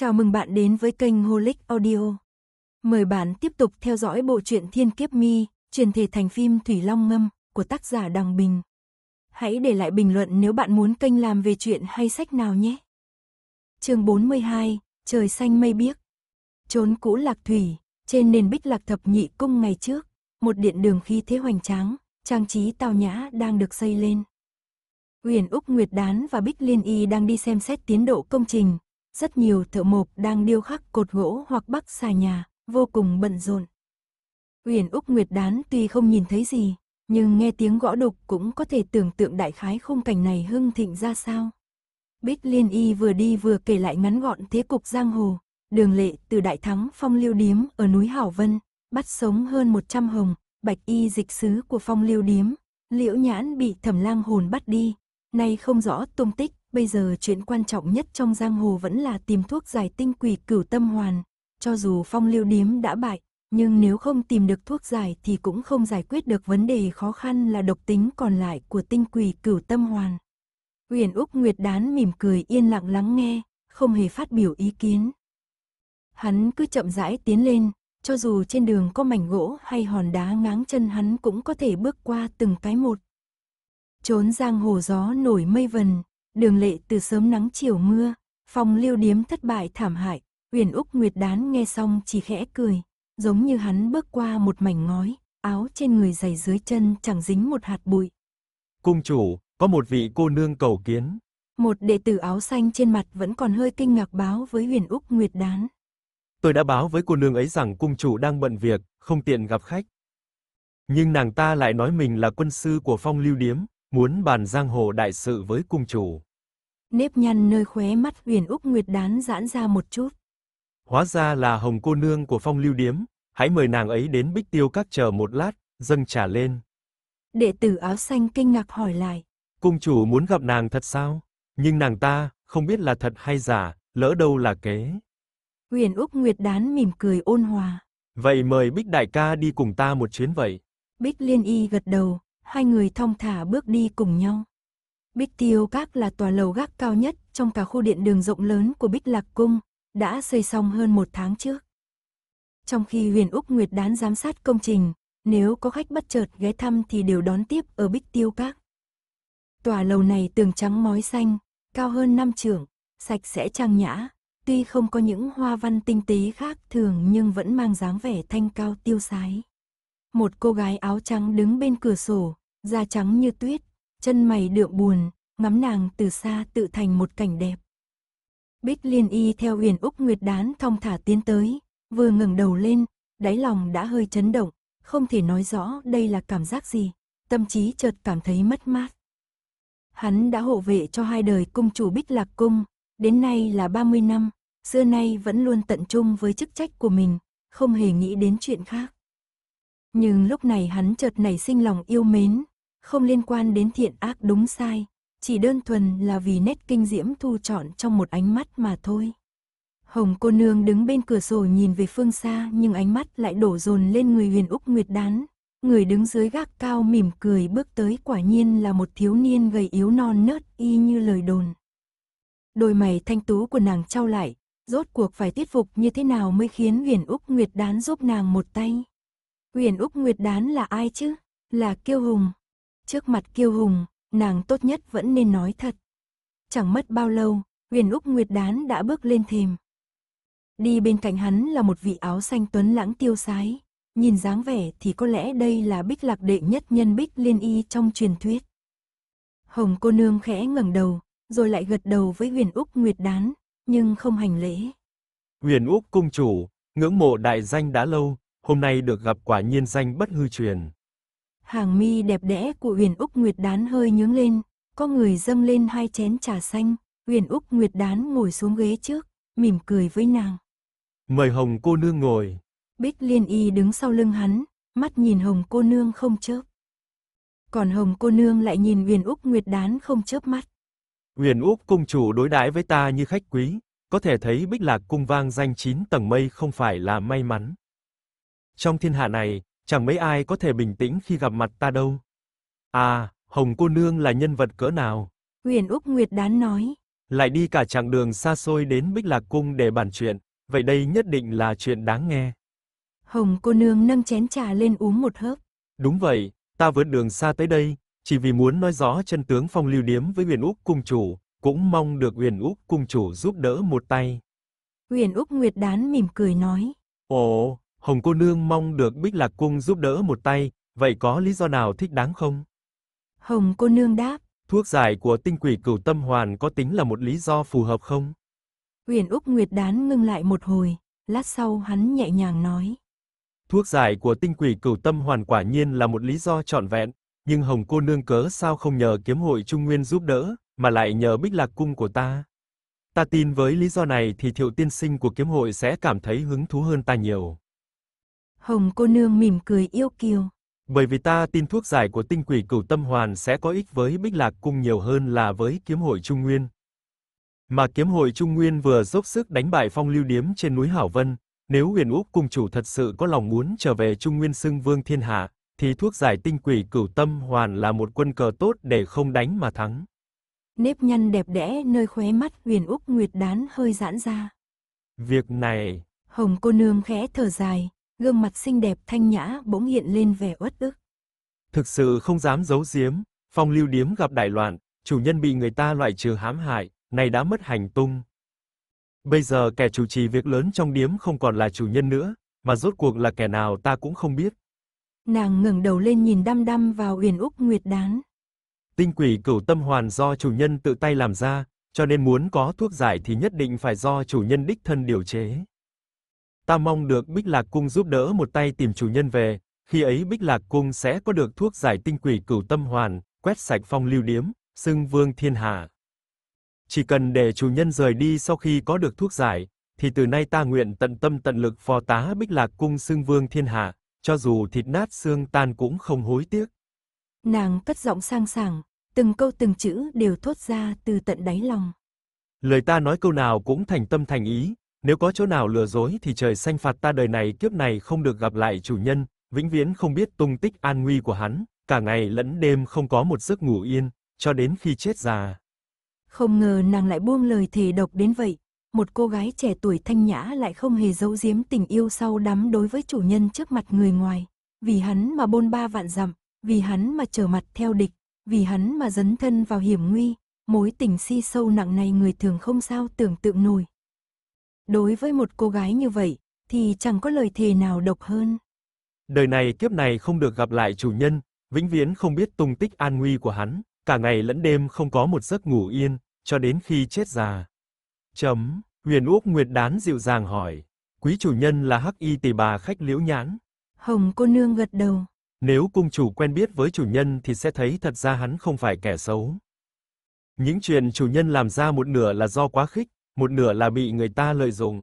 Chào mừng bạn đến với kênh Holic Audio. Mời bạn tiếp tục theo dõi bộ truyện Thiên Kiếp Mi, truyền thể thành phim Thủy Long Ngâm của tác giả Đằng Bình. Hãy để lại bình luận nếu bạn muốn kênh làm về chuyện hay sách nào nhé. Chương 42, trời xanh mây biếc. Trốn cũ lạc thủy, trên nền bích lạc thập nhị cung ngày trước, một điện đường khi thế hoành tráng, trang trí tao nhã đang được xây lên. Huyền Úc Nguyệt Đán và Bích Liên Y đang đi xem xét tiến độ công trình, rất nhiều thợ mộc đang điêu khắc cột gỗ hoặc bắc xà nhà, vô cùng bận rộn. Huyền Úc Nguyệt Đán tuy không nhìn thấy gì, nhưng nghe tiếng gõ đục cũng có thể tưởng tượng đại khái khung cảnh này hưng thịnh ra sao. Bích Liên Y vừa đi vừa kể lại ngắn gọn thế cục giang hồ, đường lệ từ đại thắng phong lưu điếm ở núi Hảo Vân, bắt sống hơn 100 hồng, bạch y dịch sứ của phong lưu điếm, liễu nhãn bị thẩm lang hồn bắt đi, nay không rõ tung tích, Bây giờ chuyện quan trọng nhất trong giang hồ vẫn là tìm thuốc giải tinh quỷ cửu tâm hoàn. Cho dù phong lưu điếm đã bại, nhưng nếu không tìm được thuốc giải thì cũng không giải quyết được vấn đề khó khăn là độc tính còn lại của tinh quỷ cửu tâm hoàn. Uyển Úc Nguyệt Đán mỉm cười yên lặng lắng nghe, không hề phát biểu ý kiến. Hắn cứ chậm rãi tiến lên, cho dù trên đường có mảnh gỗ hay hòn đá ngáng chân hắn cũng có thể bước qua từng cái một. Trốn giang hồ gió nổi mây vần, đường lệ từ sớm nắng chiều mưa, phong lưu điếm thất bại thảm hại, huyền Úc Nguyệt Đán nghe xong chỉ khẽ cười, giống như hắn bước qua một mảnh ngói, áo trên người dày dưới chân chẳng dính một hạt bụi. Cung chủ, có một vị cô nương cầu kiến. Một đệ tử áo xanh trên mặt vẫn còn hơi kinh ngạc báo với Huyền Úc Nguyệt Đán. Tôi đã báo với cô nương ấy rằng cung chủ đang bận việc, không tiện gặp khách. Nhưng nàng ta lại nói mình là quân sư của phong lưu điếm, muốn bàn giang hồ đại sự với cung chủ nếp nhăn nơi khóe mắt Huyền Úc Nguyệt đán giãn ra một chút. Hóa ra là Hồng cô nương của Phong Lưu Điếm, hãy mời nàng ấy đến Bích Tiêu Các chờ một lát, dâng trà lên. Đệ tử áo xanh kinh ngạc hỏi lại. Cung chủ muốn gặp nàng thật sao? Nhưng nàng ta, không biết là thật hay giả, lỡ đâu là kế. Huyền Úc Nguyệt đán mỉm cười ôn hòa. Vậy mời Bích Đại ca đi cùng ta một chuyến vậy. Bích Liên Y gật đầu, hai người thong thả bước đi cùng nhau. Bích Tiêu Các là tòa lầu gác cao nhất trong cả khu điện đường rộng lớn của Bích Lạc Cung, đã xây xong hơn một tháng trước. Trong khi Huyền Úc Nguyệt đán giám sát công trình, nếu có khách bất chợt ghé thăm thì đều đón tiếp ở Bích Tiêu Các. Tòa lầu này tường trắng mói xanh, cao hơn năm trưởng, sạch sẽ trang nhã, tuy không có những hoa văn tinh tế khác thường nhưng vẫn mang dáng vẻ thanh cao tiêu sái. Một cô gái áo trắng đứng bên cửa sổ, da trắng như tuyết, chân mày đượm buồn, ngắm nàng từ xa tự thành một cảnh đẹp. Bích liên y theo huyền Úc Nguyệt đán thong thả tiến tới, vừa ngẩng đầu lên, đáy lòng đã hơi chấn động, không thể nói rõ đây là cảm giác gì, tâm trí chợt cảm thấy mất mát. Hắn đã hộ vệ cho hai đời cung chủ Bích Lạc Cung, đến nay là 30 năm, xưa nay vẫn luôn tận trung với chức trách của mình, không hề nghĩ đến chuyện khác. Nhưng lúc này hắn chợt nảy sinh lòng yêu mến, không liên quan đến thiện ác đúng sai, chỉ đơn thuần là vì nét kinh diễm thu trọn trong một ánh mắt mà thôi. Hồng cô nương đứng bên cửa sổ nhìn về phương xa nhưng ánh mắt lại đổ dồn lên người huyền Úc Nguyệt Đán. Người đứng dưới gác cao mỉm cười bước tới quả nhiên là một thiếu niên gầy yếu non nớt y như lời đồn. Đôi mày thanh tú của nàng trao lại, rốt cuộc phải tiết phục như thế nào mới khiến huyền Úc Nguyệt Đán giúp nàng một tay. Huyền Úc Nguyệt Đán là ai chứ? Là kiêu hùng, Trước mặt kiêu hùng, nàng tốt nhất vẫn nên nói thật. Chẳng mất bao lâu, huyền Úc Nguyệt Đán đã bước lên thềm. Đi bên cạnh hắn là một vị áo xanh tuấn lãng tiêu sái. Nhìn dáng vẻ thì có lẽ đây là bích lạc đệ nhất nhân bích liên y trong truyền thuyết. Hồng cô nương khẽ ngẩng đầu, rồi lại gật đầu với huyền Úc Nguyệt Đán, nhưng không hành lễ. Huyền Úc cung chủ, ngưỡng mộ đại danh đã lâu, hôm nay được gặp quả nhiên danh bất hư truyền. Hàng mi đẹp đẽ của Huyền Úc Nguyệt Đán hơi nhướng lên, có người dâng lên hai chén trà xanh, Huyền Úc Nguyệt Đán ngồi xuống ghế trước, mỉm cười với nàng. Mời Hồng cô nương ngồi. Bích Liên Y đứng sau lưng hắn, mắt nhìn Hồng cô nương không chớp. Còn Hồng cô nương lại nhìn Huyền Úc Nguyệt Đán không chớp mắt. Huyền Úc cung chủ đối đãi với ta như khách quý, có thể thấy Bích Lạc cung vang danh chín tầng mây không phải là may mắn. Trong thiên hạ này, Chẳng mấy ai có thể bình tĩnh khi gặp mặt ta đâu. À, Hồng cô nương là nhân vật cỡ nào? huyền Úc Nguyệt đán nói. Lại đi cả chặng đường xa xôi đến Bích Lạc Cung để bàn chuyện, vậy đây nhất định là chuyện đáng nghe. Hồng cô nương nâng chén trà lên uống một hớp. Đúng vậy, ta vượt đường xa tới đây, chỉ vì muốn nói rõ chân tướng phong lưu điếm với huyền Úc cung chủ, cũng mong được huyền Úc cung chủ giúp đỡ một tay. huyền Úc Nguyệt Đán mỉm cười nói. Ồ, Hồng cô nương mong được Bích Lạc cung giúp đỡ một tay, vậy có lý do nào thích đáng không? Hồng cô nương đáp, thuốc giải của tinh quỷ cửu tâm hoàn có tính là một lý do phù hợp không? Huyền Úc Nguyệt Đán ngưng lại một hồi, lát sau hắn nhẹ nhàng nói. Thuốc giải của tinh quỷ cửu tâm hoàn quả nhiên là một lý do trọn vẹn, nhưng Hồng cô nương cớ sao không nhờ kiếm hội Trung Nguyên giúp đỡ, mà lại nhờ Bích Lạc cung của ta? Ta tin với lý do này thì Thiệu tiên sinh của kiếm hội sẽ cảm thấy hứng thú hơn ta nhiều. Hồng cô nương mỉm cười yêu kiều. Bởi vì ta tin thuốc giải của tinh quỷ cửu tâm hoàn sẽ có ích với Bích Lạc Cung nhiều hơn là với kiếm hội Trung Nguyên. Mà kiếm hội Trung Nguyên vừa dốc sức đánh bại phong lưu điếm trên núi Hảo Vân, nếu huyền Úc cung chủ thật sự có lòng muốn trở về Trung Nguyên xưng vương thiên hạ, thì thuốc giải tinh quỷ cửu tâm hoàn là một quân cờ tốt để không đánh mà thắng. Nếp nhăn đẹp đẽ nơi khóe mắt huyền Úc Nguyệt đán hơi giãn ra. Việc này... Hồng cô nương khẽ thở dài, gương mặt xinh đẹp thanh nhã bỗng hiện lên vẻ uất ức. Thực sự không dám giấu giếm, phong lưu điếm gặp đại loạn, chủ nhân bị người ta loại trừ hãm hại, này đã mất hành tung. Bây giờ kẻ chủ trì việc lớn trong điếm không còn là chủ nhân nữa, mà rốt cuộc là kẻ nào ta cũng không biết. Nàng ngẩng đầu lên nhìn đăm đăm vào Uyển Úc Nguyệt Đán. Tinh quỷ cửu tâm hoàn do chủ nhân tự tay làm ra, cho nên muốn có thuốc giải thì nhất định phải do chủ nhân đích thân điều chế. Ta mong được Bích Lạc Cung giúp đỡ một tay tìm chủ nhân về, khi ấy Bích Lạc Cung sẽ có được thuốc giải tinh quỷ cửu tâm hoàn, quét sạch phong lưu điếm, xưng vương thiên hạ. Chỉ cần để chủ nhân rời đi sau khi có được thuốc giải, thì từ nay ta nguyện tận tâm tận lực phò tá Bích Lạc Cung xưng vương thiên hạ, cho dù thịt nát xương tan cũng không hối tiếc. Nàng cất giọng sang sảng, từng câu từng chữ đều thốt ra từ tận đáy lòng. Lời ta nói câu nào cũng thành tâm thành ý, nếu có chỗ nào lừa dối thì trời xanh phạt ta đời này kiếp này không được gặp lại chủ nhân, vĩnh viễn không biết tung tích an nguy của hắn, cả ngày lẫn đêm không có một giấc ngủ yên, cho đến khi chết già. Không ngờ nàng lại buông lời thề độc đến vậy, một cô gái trẻ tuổi thanh nhã lại không hề giấu giếm tình yêu sâu đắm đối với chủ nhân trước mặt người ngoài, vì hắn mà bôn ba vạn dặm, vì hắn mà trở mặt theo địch, vì hắn mà dấn thân vào hiểm nguy, mối tình si sâu nặng này người thường không sao tưởng tượng nổi. Đối với một cô gái như vậy, thì chẳng có lời thề nào độc hơn. Đời này kiếp này không được gặp lại chủ nhân, vĩnh viễn không biết tung tích an nguy của hắn, cả ngày lẫn đêm không có một giấc ngủ yên, cho đến khi chết già. Chấm, Huyền Úc Nguyệt Đán dịu dàng hỏi, quý chủ nhân là Hắc Y tỷ bà khách Liễu Nhãn. Hồng cô nương gật đầu. Nếu cung chủ quen biết với chủ nhân thì sẽ thấy thật ra hắn không phải kẻ xấu. Những chuyện chủ nhân làm ra một nửa là do quá khích, một nửa là bị người ta lợi dụng.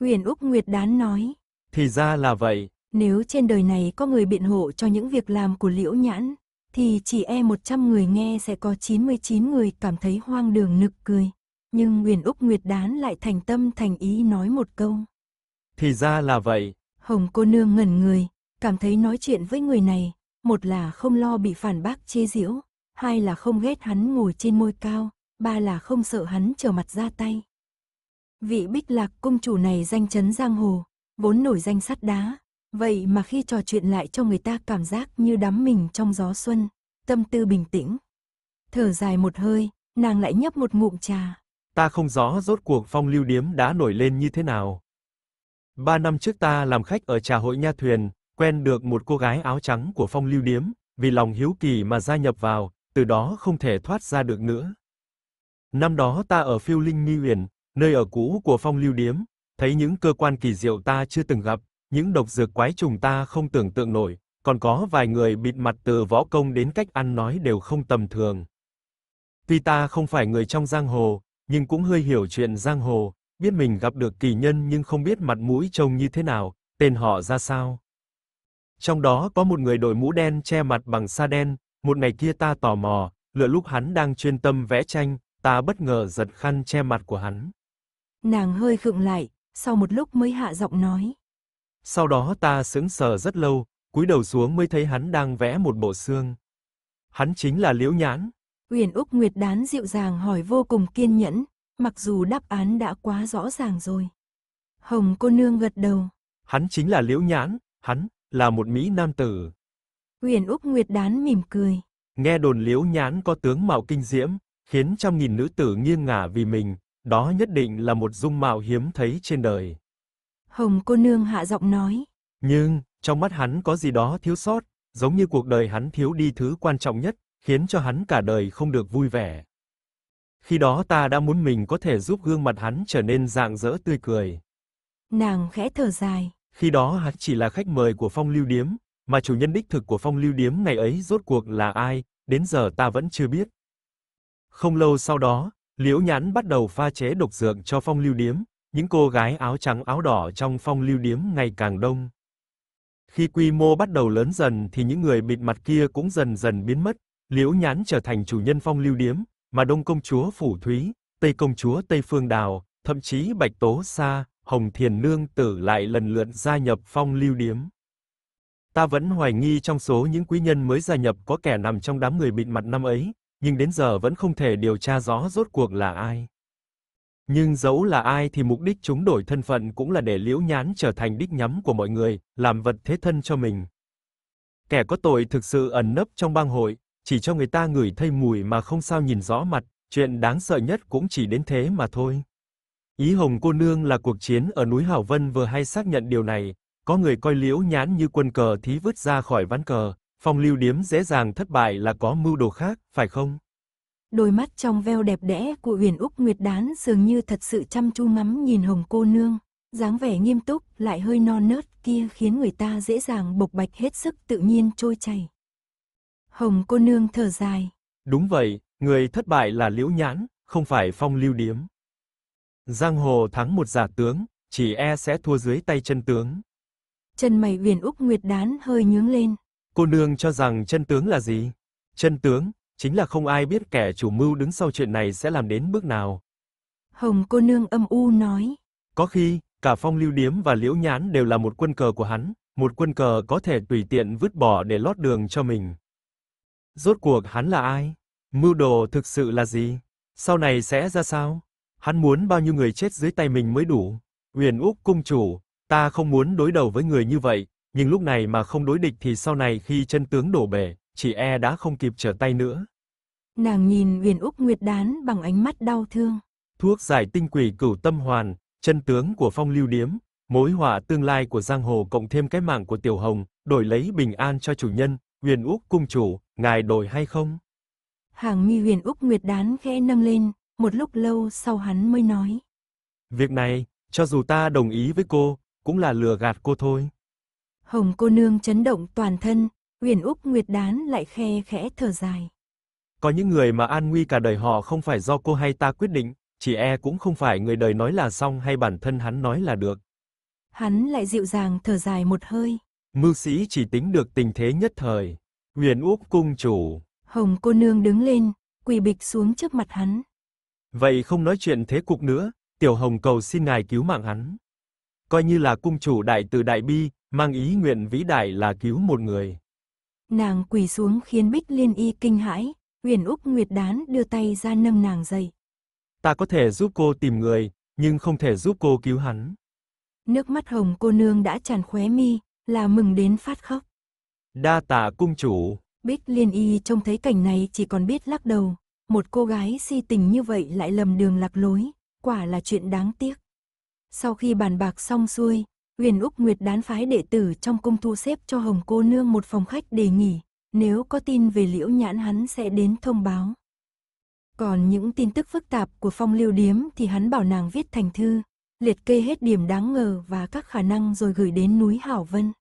Huyền Úc Nguyệt Đán nói. Thì ra là vậy. Nếu trên đời này có người biện hộ cho những việc làm của Liễu Nhãn, thì chỉ e 100 người nghe sẽ có 99 người cảm thấy hoang đường nực cười. Nhưng Uyển Úc Nguyệt Đán lại thành tâm thành ý nói một câu. Thì ra là vậy. Hồng cô nương ngẩn người, cảm thấy nói chuyện với người này, một là không lo bị phản bác chê giễu, hai là không ghét hắn ngồi trên môi cao, ba là không sợ hắn trở mặt ra tay vị bích lạc cung chủ này danh chấn giang hồ, vốn nổi danh sắt đá. Vậy mà khi trò chuyện lại cho người ta cảm giác như đắm mình trong gió xuân, tâm tư bình tĩnh. Thở dài một hơi, nàng lại nhấp một ngụm trà. Ta không rõ rốt cuộc phong lưu điếm đã nổi lên như thế nào. Ba năm trước ta làm khách ở trà hội nha thuyền, quen được một cô gái áo trắng của phong lưu điếm, vì lòng hiếu kỳ mà gia nhập vào, từ đó không thể thoát ra được nữa. Năm đó ta ở phiêu linh nghi huyền nơi ở cũ của Phong Lưu Điếm, thấy những cơ quan kỳ diệu ta chưa từng gặp, những độc dược quái trùng ta không tưởng tượng nổi, còn có vài người bịt mặt từ võ công đến cách ăn nói đều không tầm thường. Tuy ta không phải người trong giang hồ, nhưng cũng hơi hiểu chuyện giang hồ, biết mình gặp được kỳ nhân nhưng không biết mặt mũi trông như thế nào, tên họ ra sao. Trong đó có một người đội mũ đen che mặt bằng sa đen, một ngày kia ta tò mò, lựa lúc hắn đang chuyên tâm vẽ tranh, ta bất ngờ giật khăn che mặt của hắn. Nàng hơi khựng lại, sau một lúc mới hạ giọng nói. Sau đó ta sững sờ rất lâu, cúi đầu xuống mới thấy hắn đang vẽ một bộ xương. Hắn chính là Liễu Nhãn. Uyển Úc Nguyệt đán dịu dàng hỏi vô cùng kiên nhẫn, mặc dù đáp án đã quá rõ ràng rồi. Hồng cô nương gật đầu. Hắn chính là Liễu Nhãn, hắn là một mỹ nam tử. Uyển Úc Nguyệt đán mỉm cười. Nghe đồn Liễu Nhãn có tướng mạo kinh diễm, khiến trăm nghìn nữ tử nghiêng ngả vì mình, đó nhất định là một dung mạo hiếm thấy trên đời. Hồng cô nương hạ giọng nói. Nhưng, trong mắt hắn có gì đó thiếu sót, giống như cuộc đời hắn thiếu đi thứ quan trọng nhất, khiến cho hắn cả đời không được vui vẻ. Khi đó ta đã muốn mình có thể giúp gương mặt hắn trở nên rạng rỡ tươi cười. Nàng khẽ thở dài. Khi đó hắn chỉ là khách mời của phong lưu điếm, mà chủ nhân đích thực của phong lưu điếm ngày ấy rốt cuộc là ai, đến giờ ta vẫn chưa biết. Không lâu sau đó, Liễu Nhãn bắt đầu pha chế độc dược cho phong lưu điếm, những cô gái áo trắng áo đỏ trong phong lưu điếm ngày càng đông. Khi quy mô bắt đầu lớn dần thì những người bịt mặt kia cũng dần dần biến mất, Liễu Nhãn trở thành chủ nhân phong lưu điếm, mà Đông công chúa Phủ Thúy, Tây công chúa Tây Phương Đào, thậm chí Bạch Tố Sa, Hồng Thiền Nương tử lại lần lượt gia nhập phong lưu điếm. Ta vẫn hoài nghi trong số những quý nhân mới gia nhập có kẻ nằm trong đám người bịt mặt năm ấy, nhưng đến giờ vẫn không thể điều tra rõ rốt cuộc là ai. Nhưng dẫu là ai thì mục đích chúng đổi thân phận cũng là để Liễu Nhán trở thành đích nhắm của mọi người, làm vật thế thân cho mình. Kẻ có tội thực sự ẩn nấp trong bang hội, chỉ cho người ta ngửi thấy mùi mà không sao nhìn rõ mặt, chuyện đáng sợ nhất cũng chỉ đến thế mà thôi. Ý Hồng cô nương là cuộc chiến ở núi Hảo Vân vừa hay xác nhận điều này, có người coi Liễu Nhán như quân cờ thí vứt ra khỏi ván cờ, phong lưu điếm dễ dàng thất bại là có mưu đồ khác, phải không? Đôi mắt trong veo đẹp đẽ của Huyền Úc Nguyệt Đán dường như thật sự chăm chú ngắm nhìn Hồng cô nương, dáng vẻ nghiêm túc lại hơi non nớt kia khiến người ta dễ dàng bộc bạch hết sức tự nhiên trôi chảy. Hồng cô nương thở dài. Đúng vậy, người thất bại là Liễu Nhãn, không phải Phong Lưu Điếm. Giang hồ thắng một giả tướng, chỉ e sẽ thua dưới tay chân tướng. Chân mày Huyền Úc Nguyệt Đán hơi nhướng lên. Cô nương cho rằng chân tướng là gì? Chân tướng, chính là không ai biết kẻ chủ mưu đứng sau chuyện này sẽ làm đến bước nào. Hồng cô nương âm u nói. Có khi, cả phong lưu điếm và liễu nhán đều là một quân cờ của hắn, một quân cờ có thể tùy tiện vứt bỏ để lót đường cho mình. Rốt cuộc hắn là ai? Mưu đồ thực sự là gì? Sau này sẽ ra sao? Hắn muốn bao nhiêu người chết dưới tay mình mới đủ? Uyển Úc cung chủ, ta không muốn đối đầu với người như vậy, nhưng lúc này mà không đối địch thì sau này khi chân tướng đổ bể, chỉ e đã không kịp trở tay nữa. Nàng nhìn Uyển Úc Nguyệt Đán bằng ánh mắt đau thương. Thuốc giải tinh quỷ cửu tâm hoàn, chân tướng của phong lưu điếm, mối họa tương lai của giang hồ cộng thêm cái mạng của Tiểu Hồng, đổi lấy bình an cho chủ nhân, Uyển Úc cung chủ, ngài đổi hay không? Hàng mi Uyển Úc Nguyệt Đán khẽ nâng lên, một lúc lâu sau hắn mới nói. Việc này, cho dù ta đồng ý với cô, cũng là lừa gạt cô thôi. Hồng cô nương chấn động toàn thân, Uyển Úc Nguyệt Đán lại khe khẽ thở dài. Có những người mà an nguy cả đời họ không phải do cô hay ta quyết định, chỉ e cũng không phải người đời nói là xong hay bản thân hắn nói là được. Hắn lại dịu dàng thở dài một hơi. Mưu sĩ chỉ tính được tình thế nhất thời. Huyền Úc cung chủ. Hồng cô nương đứng lên, quỳ bịch xuống trước mặt hắn. Vậy không nói chuyện thế cục nữa, tiểu hồng cầu xin ngài cứu mạng hắn. Coi như là cung chủ đại từ đại bi, mang ý nguyện vĩ đại là cứu một người. Nàng quỳ xuống khiến Bích Liên Y kinh hãi, Huyền Úc Nguyệt Đán đưa tay ra nâng nàng dậy. Ta có thể giúp cô tìm người, nhưng không thể giúp cô cứu hắn. Nước mắt hồng cô nương đã tràn khóe mi, là mừng đến phát khóc. Đa tạ cung chủ. Bích Liên Y trông thấy cảnh này chỉ còn biết lắc đầu, một cô gái si tình như vậy lại lầm đường lạc lối, quả là chuyện đáng tiếc. Sau khi bàn bạc xong xuôi, Huyền Úc Nguyệt đán phái đệ tử trong cung thu xếp cho Hồng cô nương một phòng khách để nghỉ, nếu có tin về liễu nhãn hắn sẽ đến thông báo. Còn những tin tức phức tạp của phong lưu điếm thì hắn bảo nàng viết thành thư, liệt kê hết điểm đáng ngờ và các khả năng rồi gửi đến núi Hảo Vân.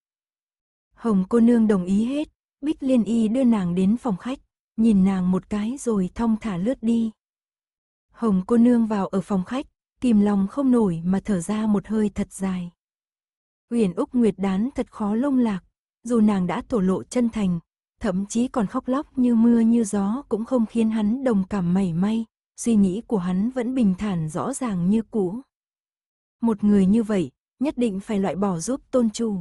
Hồng cô nương đồng ý hết, Bích Liên Y đưa nàng đến phòng khách, nhìn nàng một cái rồi thong thả lướt đi. Hồng cô nương vào ở phòng khách, kìm lòng không nổi mà thở ra một hơi thật dài. Huyền Úc Nguyệt đán thật khó lông lạc, dù nàng đã thổ lộ chân thành, thậm chí còn khóc lóc như mưa như gió cũng không khiến hắn đồng cảm mảy may, suy nghĩ của hắn vẫn bình thản rõ ràng như cũ. Một người như vậy, nhất định phải loại bỏ giúp tôn chủ.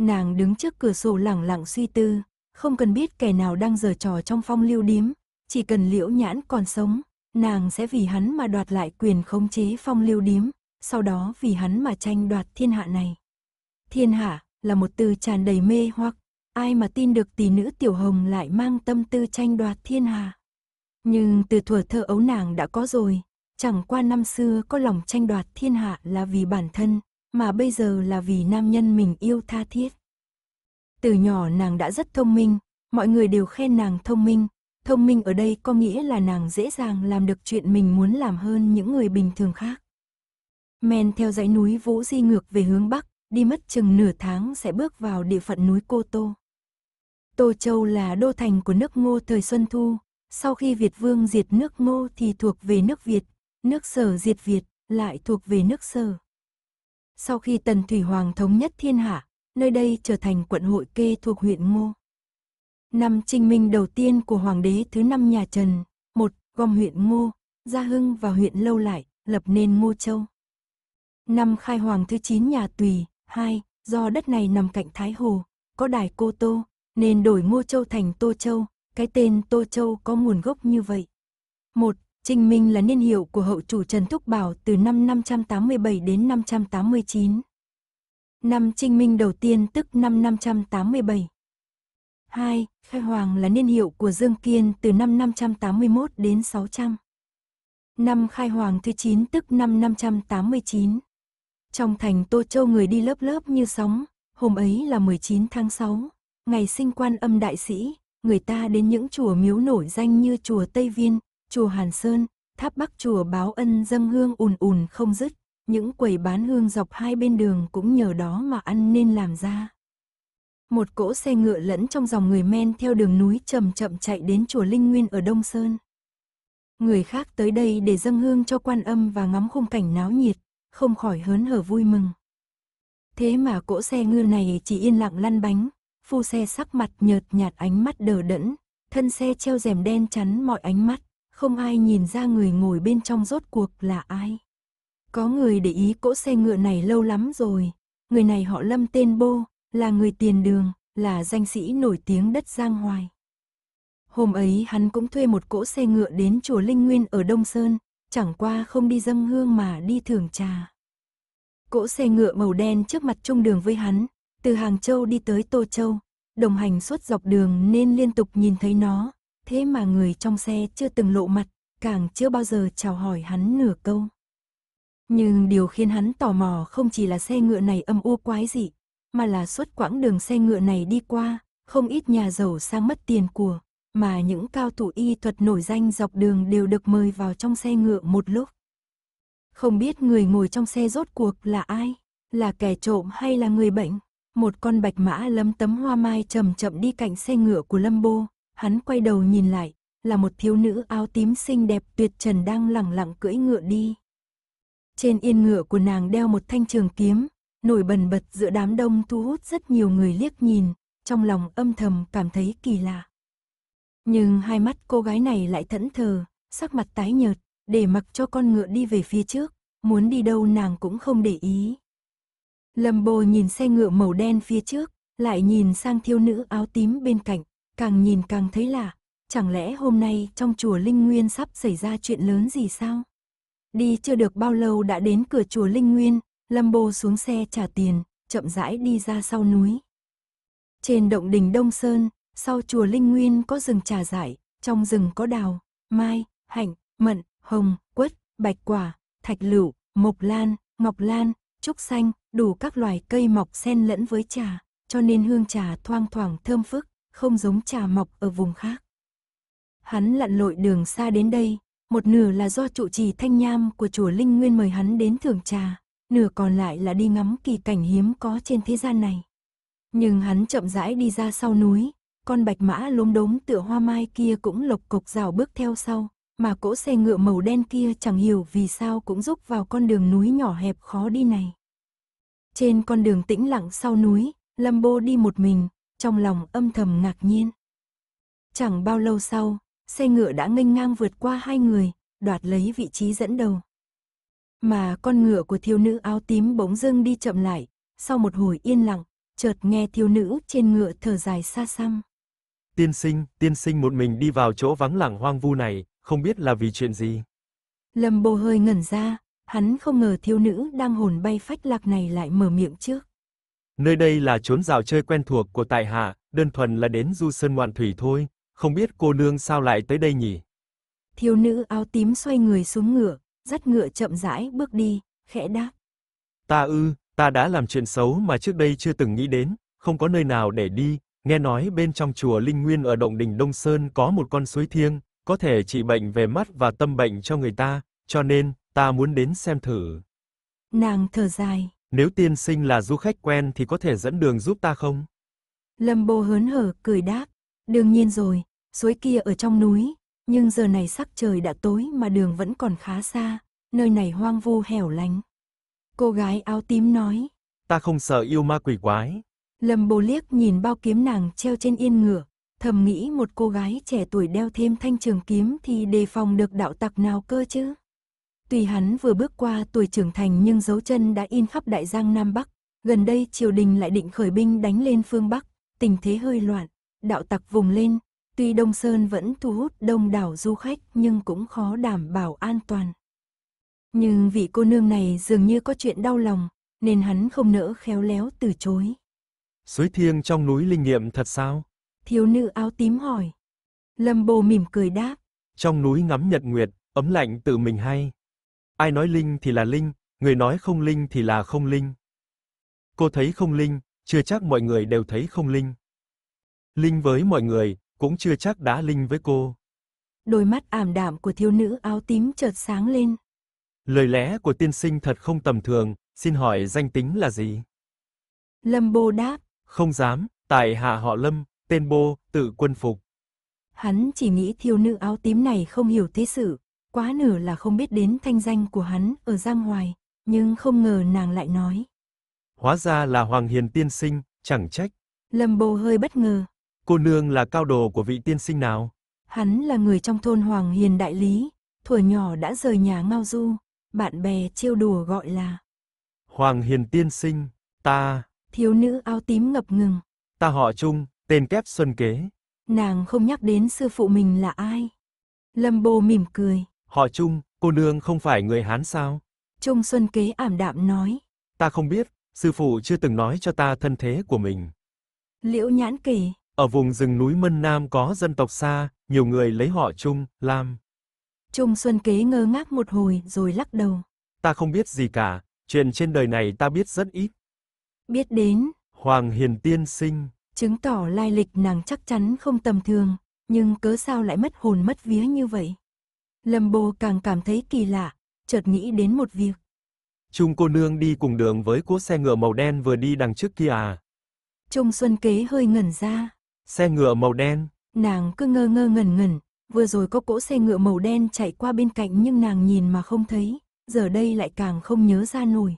Nàng đứng trước cửa sổ lẳng lặng suy tư, không cần biết kẻ nào đang giở trò trong phong lưu điếm, chỉ cần liễu nhãn còn sống, nàng sẽ vì hắn mà đoạt lại quyền khống chế phong lưu điếm, sau đó vì hắn mà tranh đoạt thiên hạ này. Thiên hạ là một từ tràn đầy mê hoặc, ai mà tin được tỷ nữ tiểu hồng lại mang tâm tư tranh đoạt thiên hạ. Nhưng từ thuở thơ ấu nàng đã có rồi, chẳng qua năm xưa có lòng tranh đoạt thiên hạ là vì bản thân, mà bây giờ là vì nam nhân mình yêu tha thiết. Từ nhỏ nàng đã rất thông minh, mọi người đều khen nàng thông minh, thông minh ở đây có nghĩa là nàng dễ dàng làm được chuyện mình muốn làm hơn những người bình thường khác men theo dãy núi Vũ di ngược về hướng Bắc, đi mất chừng nửa tháng sẽ bước vào địa phận núi Cô Tô. Tô Châu là đô thành của nước Ngô thời Xuân Thu, sau khi Việt Vương diệt nước Ngô thì thuộc về nước Việt, nước Sở diệt Việt lại thuộc về nước Sở. Sau khi Tần Thủy Hoàng thống nhất thiên hạ, nơi đây trở thành quận hội kê thuộc huyện Ngô. Năm Trinh Minh đầu tiên của Hoàng đế thứ năm nhà Trần, một gom huyện Ngô, Gia Hưng và huyện Lâu Lại, lập nên Ngô Châu. Năm khai hoàng thứ 9 nhà Tùy, 2, do đất này nằm cạnh Thái Hồ, có đài Cô Tô, nên đổi Ngô Châu thành Tô Châu, cái tên Tô Châu có nguồn gốc như vậy. 1. Trinh Minh là niên hiệu của hậu chủ Trần Thúc Bảo từ năm 587 đến 589. Năm Trinh Minh đầu tiên tức năm 587. 2. Khai Hoàng là niên hiệu của Dương Kiên từ năm 581 đến 600. Năm Khai Hoàng thứ 9 tức năm 589. Trong thành Tô Châu người đi lớp lớp như sóng, hôm ấy là 19 tháng 6, ngày sinh quan âm đại sĩ, người ta đến những chùa miếu nổi danh như chùa Tây Viên, chùa Hàn Sơn, tháp Bắc chùa Báo Ân dâng hương ùn ùn không dứt, những quầy bán hương dọc hai bên đường cũng nhờ đó mà ăn nên làm ra. Một cỗ xe ngựa lẫn trong dòng người men theo đường núi chậm chậm chạy đến chùa Linh Nguyên ở Đông Sơn. Người khác tới đây để dâng hương cho quan âm và ngắm khung cảnh náo nhiệt, không khỏi hớn hở vui mừng. Thế mà cỗ xe ngư này chỉ yên lặng lăn bánh, phu xe sắc mặt nhợt nhạt ánh mắt đờ đẫn, thân xe treo rèm đen chắn mọi ánh mắt, không ai nhìn ra người ngồi bên trong rốt cuộc là ai. Có người để ý cỗ xe ngựa này lâu lắm rồi, người này họ lâm tên Bô, là người tiền đường, là danh sĩ nổi tiếng đất Giang Hoài. Hôm ấy hắn cũng thuê một cỗ xe ngựa đến chùa Linh Nguyên ở Đông Sơn, chẳng qua không đi dâng hương mà đi thưởng trà. Cỗ xe ngựa màu đen trước mặt trung đường với hắn, từ Hàng Châu đi tới Tô Châu, đồng hành suốt dọc đường nên liên tục nhìn thấy nó, thế mà người trong xe chưa từng lộ mặt, càng chưa bao giờ chào hỏi hắn nửa câu. Nhưng điều khiến hắn tò mò không chỉ là xe ngựa này âm u quái dị, mà là suốt quãng đường xe ngựa này đi qua, không ít nhà giàu sang mất tiền của, mà những cao thủ y thuật nổi danh dọc đường đều được mời vào trong xe ngựa một lúc. Không biết người ngồi trong xe rốt cuộc là ai, là kẻ trộm hay là người bệnh. Một con bạch mã lấm tấm hoa mai chậm chậm đi cạnh xe ngựa của Lâm Bô, hắn quay đầu nhìn lại, là một thiếu nữ áo tím xinh đẹp tuyệt trần đang lẳng lặng cưỡi ngựa đi. Trên yên ngựa của nàng đeo một thanh trường kiếm, nổi bần bật giữa đám đông thu hút rất nhiều người liếc nhìn, trong lòng âm thầm cảm thấy kỳ lạ. Nhưng hai mắt cô gái này lại thẫn thờ, sắc mặt tái nhợt, để mặc cho con ngựa đi về phía trước, muốn đi đâu nàng cũng không để ý. Lâm bồ nhìn xe ngựa màu đen phía trước, lại nhìn sang thiêu nữ áo tím bên cạnh, càng nhìn càng thấy lạ, chẳng lẽ hôm nay trong chùa Linh Nguyên sắp xảy ra chuyện lớn gì sao? Đi chưa được bao lâu đã đến cửa chùa Linh Nguyên, Lâm Bồ xuống xe trả tiền, chậm rãi đi ra sau núi. Trên động đỉnh Đông Sơn, sau chùa Linh Nguyên có rừng trà dại, trong rừng có đào, mai, hạnh, mận, hồng, quất, bạch quả, thạch lựu, mộc lan, ngọc lan, trúc xanh, đủ các loài cây mọc xen lẫn với trà, cho nên hương trà thoang thoảng thơm phức, không giống trà mọc ở vùng khác. Hắn lặn lội đường xa đến đây, một nửa là do trụ trì thanh nham của chùa Linh Nguyên mời hắn đến thưởng trà, nửa còn lại là đi ngắm kỳ cảnh hiếm có trên thế gian này. Nhưng hắn chậm rãi đi ra sau núi, con bạch mã lốm đốm tựa hoa mai kia cũng lộc cộc rào bước theo sau, mà cỗ xe ngựa màu đen kia chẳng hiểu vì sao cũng rúc vào con đường núi nhỏ hẹp khó đi này. Trên con đường tĩnh lặng sau núi, Lâm Bô đi một mình, trong lòng âm thầm ngạc nhiên. Chẳng bao lâu sau, xe ngựa đã nghênh ngang vượt qua hai người, đoạt lấy vị trí dẫn đầu. Mà con ngựa của thiếu nữ áo tím bỗng dưng đi chậm lại, sau một hồi yên lặng, chợt nghe thiếu nữ trên ngựa thở dài xa xăm. Tiên sinh, tiên sinh một mình đi vào chỗ vắng lặng hoang vu này, không biết là vì chuyện gì. Lâm bồ hơi ngẩn ra, hắn không ngờ thiếu nữ đang hồn bay phách lạc này lại mở miệng trước. Nơi đây là chốn dạo chơi quen thuộc của tại hạ, đơn thuần là đến du sơn ngoạn thủy thôi, không biết cô nương sao lại tới đây nhỉ? Thiếu nữ áo tím xoay người xuống ngựa, dắt ngựa chậm rãi bước đi, khẽ đáp. Ta ư, ta đã làm chuyện xấu mà trước đây chưa từng nghĩ đến, không có nơi nào để đi, Nghe nói bên trong chùa Linh Nguyên ở Động Đình Đông Sơn có một con suối thiêng, có thể trị bệnh về mắt và tâm bệnh cho người ta, cho nên ta muốn đến xem thử. Nàng thở dài. Nếu tiên sinh là du khách quen thì có thể dẫn đường giúp ta không? Lâm Bô hớn hở cười đáp, đương nhiên rồi, suối kia ở trong núi, nhưng giờ này sắc trời đã tối mà đường vẫn còn khá xa, nơi này hoang vu hẻo lánh. Cô gái áo tím nói, ta không sợ yêu ma quỷ quái, Lâm bồ liếc nhìn bao kiếm nàng treo trên yên ngựa, thầm nghĩ một cô gái trẻ tuổi đeo thêm thanh trường kiếm thì đề phòng được đạo tặc nào cơ chứ. Tùy hắn vừa bước qua tuổi trưởng thành nhưng dấu chân đã in khắp đại giang Nam Bắc, gần đây triều đình lại định khởi binh đánh lên phương Bắc, tình thế hơi loạn, đạo tặc vùng lên, tuy Đông Sơn vẫn thu hút đông đảo du khách nhưng cũng khó đảm bảo an toàn. Nhưng vị cô nương này dường như có chuyện đau lòng, nên hắn không nỡ khéo léo từ chối. Suối thiêng trong núi linh nghiệm thật sao? Thiếu nữ áo tím hỏi. Lâm bồ mỉm cười đáp. Trong núi ngắm nhật nguyệt, ấm lạnh tự mình hay. Ai nói linh thì là linh, người nói không linh thì là không linh. Cô thấy không linh, chưa chắc mọi người đều thấy không linh. Linh với mọi người, cũng chưa chắc đã linh với cô. Đôi mắt ảm đạm của thiếu nữ áo tím chợt sáng lên. Lời lẽ của tiên sinh thật không tầm thường, xin hỏi danh tính là gì? Lâm Bồ đáp, không dám, tại hạ họ Lâm, tên Bô, tự quân phục. Hắn chỉ nghĩ thiếu nữ áo tím này không hiểu thế sự, quá nửa là không biết đến thanh danh của hắn ở giang hoài, nhưng không ngờ nàng lại nói. Hóa ra là Hoàng Hiền tiên sinh, chẳng trách. Lâm Bô hơi bất ngờ. Cô nương là cao đồ của vị tiên sinh nào? Hắn là người trong thôn Hoàng Hiền đại lý, thuở nhỏ đã rời nhà ngao du, bạn bè trêu đùa gọi là Hoàng Hiền tiên sinh, ta, thiếu nữ áo tím ngập ngừng. Ta họ Trung, tên kép Xuân Kế. Nàng không nhắc đến sư phụ mình là ai. Lâm Bồ mỉm cười. Họ Trung, cô nương không phải người Hán sao? Trung Xuân Kế ảm đạm nói. Ta không biết, sư phụ chưa từng nói cho ta thân thế của mình. Liễu Nhãn kể. Ở vùng rừng núi Mân Nam có dân tộc xa, nhiều người lấy họ Trung, Lam. Trung Xuân Kế ngơ ngác một hồi rồi lắc đầu. Ta không biết gì cả, chuyện trên đời này ta biết rất ít. Biết đến, Hoàng Hiền Tiên Sinh, chứng tỏ lai lịch nàng chắc chắn không tầm thường, nhưng cớ sao lại mất hồn mất vía như vậy. Lâm Bồ càng cảm thấy kỳ lạ, chợt nghĩ đến một việc. Trung cô nương đi cùng đường với cỗ xe ngựa màu đen vừa đi đằng trước kia à? Trung Xuân Kế hơi ngẩn ra. Xe ngựa màu đen? Nàng cứ ngơ ngơ ngẩn ngẩn, vừa rồi có cỗ xe ngựa màu đen chạy qua bên cạnh nhưng nàng nhìn mà không thấy, giờ đây lại càng không nhớ ra nổi.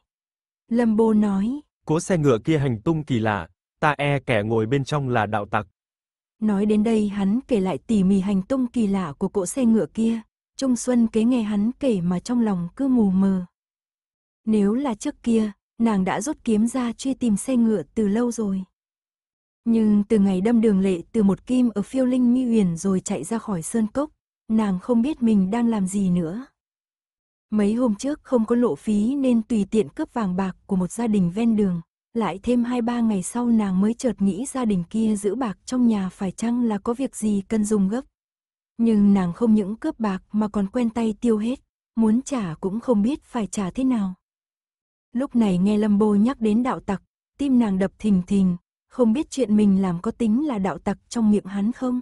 Lâm Bồ nói, Cỗ xe ngựa kia hành tung kỳ lạ, ta e kẻ ngồi bên trong là đạo tặc. Nói đến đây hắn kể lại tỉ mỉ hành tung kỳ lạ của cỗ xe ngựa kia, Trung Xuân kế nghe hắn kể mà trong lòng cứ mù mờ. Nếu là trước kia, nàng đã rút kiếm ra truy tìm xe ngựa từ lâu rồi. Nhưng từ ngày đâm đường lệ từ một kim ở phiêu linh mi huyền rồi chạy ra khỏi sơn cốc, nàng không biết mình đang làm gì nữa. Mấy hôm trước không có lộ phí nên tùy tiện cướp vàng bạc của một gia đình ven đường. Lại thêm 2-3 ngày sau nàng mới chợt nghĩ gia đình kia giữ bạc trong nhà phải chăng là có việc gì cần dùng gấp. Nhưng nàng không những cướp bạc mà còn quen tay tiêu hết, muốn trả cũng không biết phải trả thế nào. Lúc này nghe Lâm Bô nhắc đến đạo tặc, tim nàng đập thình thình, không biết chuyện mình làm có tính là đạo tặc trong miệng hắn không.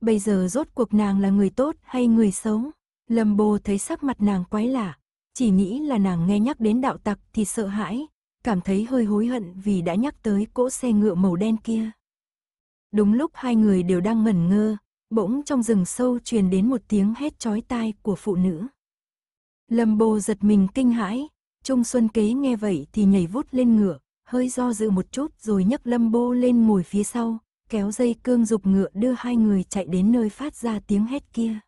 Bây giờ rốt cuộc nàng là người tốt hay người xấu? Lâm Bô thấy sắc mặt nàng quái lạ, chỉ nghĩ là nàng nghe nhắc đến đạo tặc thì sợ hãi, cảm thấy hơi hối hận vì đã nhắc tới cỗ xe ngựa màu đen kia. Đúng lúc hai người đều đang ngẩn ngơ, bỗng trong rừng sâu truyền đến một tiếng hét chói tai của phụ nữ. Lâm Bô giật mình kinh hãi, Trung Xuân Kế nghe vậy thì nhảy vút lên ngựa, hơi do dự một chút rồi nhấc Lâm Bô lên ngồi phía sau, kéo dây cương dục ngựa đưa hai người chạy đến nơi phát ra tiếng hét kia.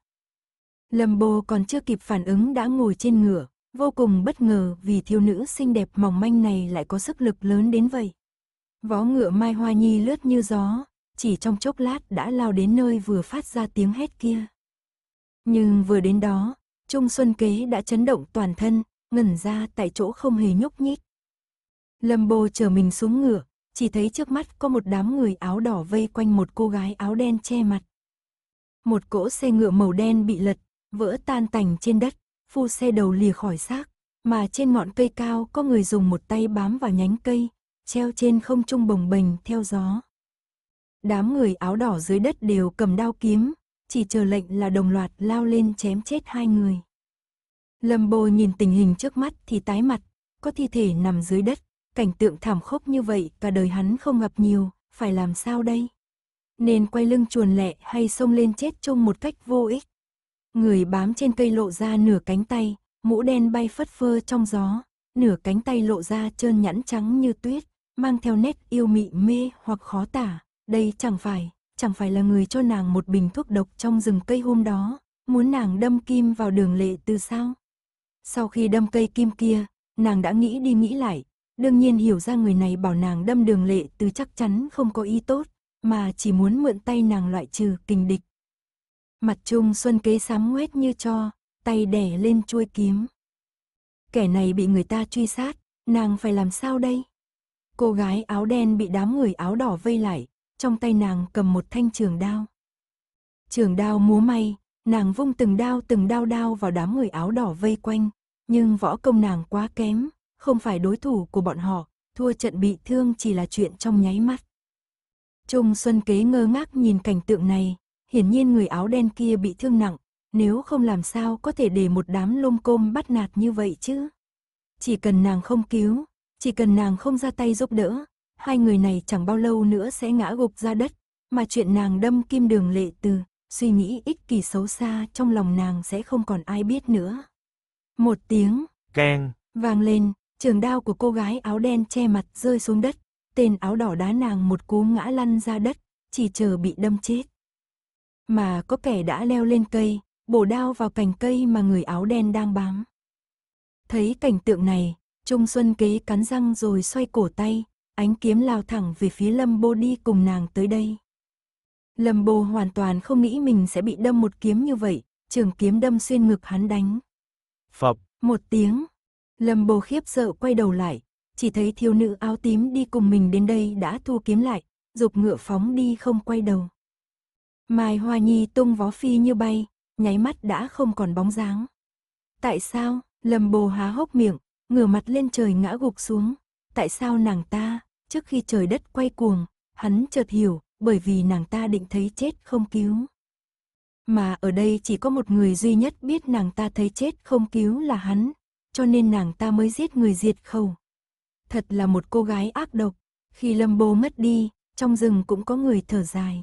Lâm Bồ còn chưa kịp phản ứng đã ngồi trên ngựa, vô cùng bất ngờ vì thiếu nữ xinh đẹp mỏng manh này lại có sức lực lớn đến vậy. Vó ngựa Mai Hoa Nhi lướt như gió, chỉ trong chốc lát đã lao đến nơi vừa phát ra tiếng hét kia. Nhưng vừa đến đó, Trung Xuân Kế đã chấn động toàn thân, ngẩn ra tại chỗ không hề nhúc nhích. Lâm Bồ chờ mình xuống ngựa, chỉ thấy trước mắt có một đám người áo đỏ vây quanh một cô gái áo đen che mặt. Một cỗ xe ngựa màu đen bị lật vỡ tan tành trên đất, phu xe đầu lìa khỏi xác, mà trên ngọn cây cao có người dùng một tay bám vào nhánh cây, treo trên không trung bồng bềnh theo gió. Đám người áo đỏ dưới đất đều cầm đao kiếm, chỉ chờ lệnh là đồng loạt lao lên chém chết hai người. Lâm Bồi nhìn tình hình trước mắt thì tái mặt, có thi thể nằm dưới đất, cảnh tượng thảm khốc như vậy cả đời hắn không gặp nhiều, phải làm sao đây? Nên quay lưng chuồn lẹ hay xông lên chết chung một cách vô ích. Người bám trên cây lộ ra nửa cánh tay, mũ đen bay phất phơ trong gió, nửa cánh tay lộ ra trơn nhẵn trắng như tuyết, mang theo nét yêu mị mê hoặc khó tả. Đây chẳng phải, chẳng phải là người cho nàng một bình thuốc độc trong rừng cây hôm đó, muốn nàng đâm kim vào đường lệ từ sao? Sau khi đâm cây kim kia, nàng đã nghĩ đi nghĩ lại, đương nhiên hiểu ra người này bảo nàng đâm đường lệ từ chắc chắn không có ý tốt, mà chỉ muốn mượn tay nàng loại trừ kình địch, Mặt Trung Xuân kế sám quét như cho, tay đẻ lên chuôi kiếm. Kẻ này bị người ta truy sát, nàng phải làm sao đây? Cô gái áo đen bị đám người áo đỏ vây lại, trong tay nàng cầm một thanh trường đao. Trường đao múa may, nàng vung từng đao từng đao đao vào đám người áo đỏ vây quanh, nhưng võ công nàng quá kém, không phải đối thủ của bọn họ, thua trận bị thương chỉ là chuyện trong nháy mắt. Trung Xuân Kế ngơ ngác nhìn cảnh tượng này, hiển nhiên người áo đen kia bị thương nặng, nếu không làm sao có thể để một đám lôm côm bắt nạt như vậy chứ. Chỉ cần nàng không cứu, chỉ cần nàng không ra tay giúp đỡ, hai người này chẳng bao lâu nữa sẽ ngã gục ra đất, mà chuyện nàng đâm kim đường lệ từ, suy nghĩ ích kỳ xấu xa trong lòng nàng sẽ không còn ai biết nữa. Một tiếng, keng, vang lên, trường đao của cô gái áo đen che mặt rơi xuống đất, tên áo đỏ đá nàng một cú ngã lăn ra đất, chỉ chờ bị đâm chết mà có kẻ đã leo lên cây, bổ đao vào cành cây mà người áo đen đang bám. Thấy cảnh tượng này, Trung Xuân kế cắn răng rồi xoay cổ tay, ánh kiếm lao thẳng về phía Lâm Bô đi cùng nàng tới đây. Lâm Bô hoàn toàn không nghĩ mình sẽ bị đâm một kiếm như vậy, trường kiếm đâm xuyên ngực hắn đánh. Phập. Một tiếng. Lâm Bô khiếp sợ quay đầu lại, chỉ thấy thiếu nữ áo tím đi cùng mình đến đây đã thu kiếm lại, dục ngựa phóng đi không quay đầu. Mai Hoa Nhi tung vó phi như bay, nháy mắt đã không còn bóng dáng. Tại sao, lầm bồ há hốc miệng, ngửa mặt lên trời ngã gục xuống. Tại sao nàng ta, trước khi trời đất quay cuồng, hắn chợt hiểu, bởi vì nàng ta định thấy chết không cứu. Mà ở đây chỉ có một người duy nhất biết nàng ta thấy chết không cứu là hắn, cho nên nàng ta mới giết người diệt khẩu. Thật là một cô gái ác độc, khi Lâm Bồ mất đi, trong rừng cũng có người thở dài.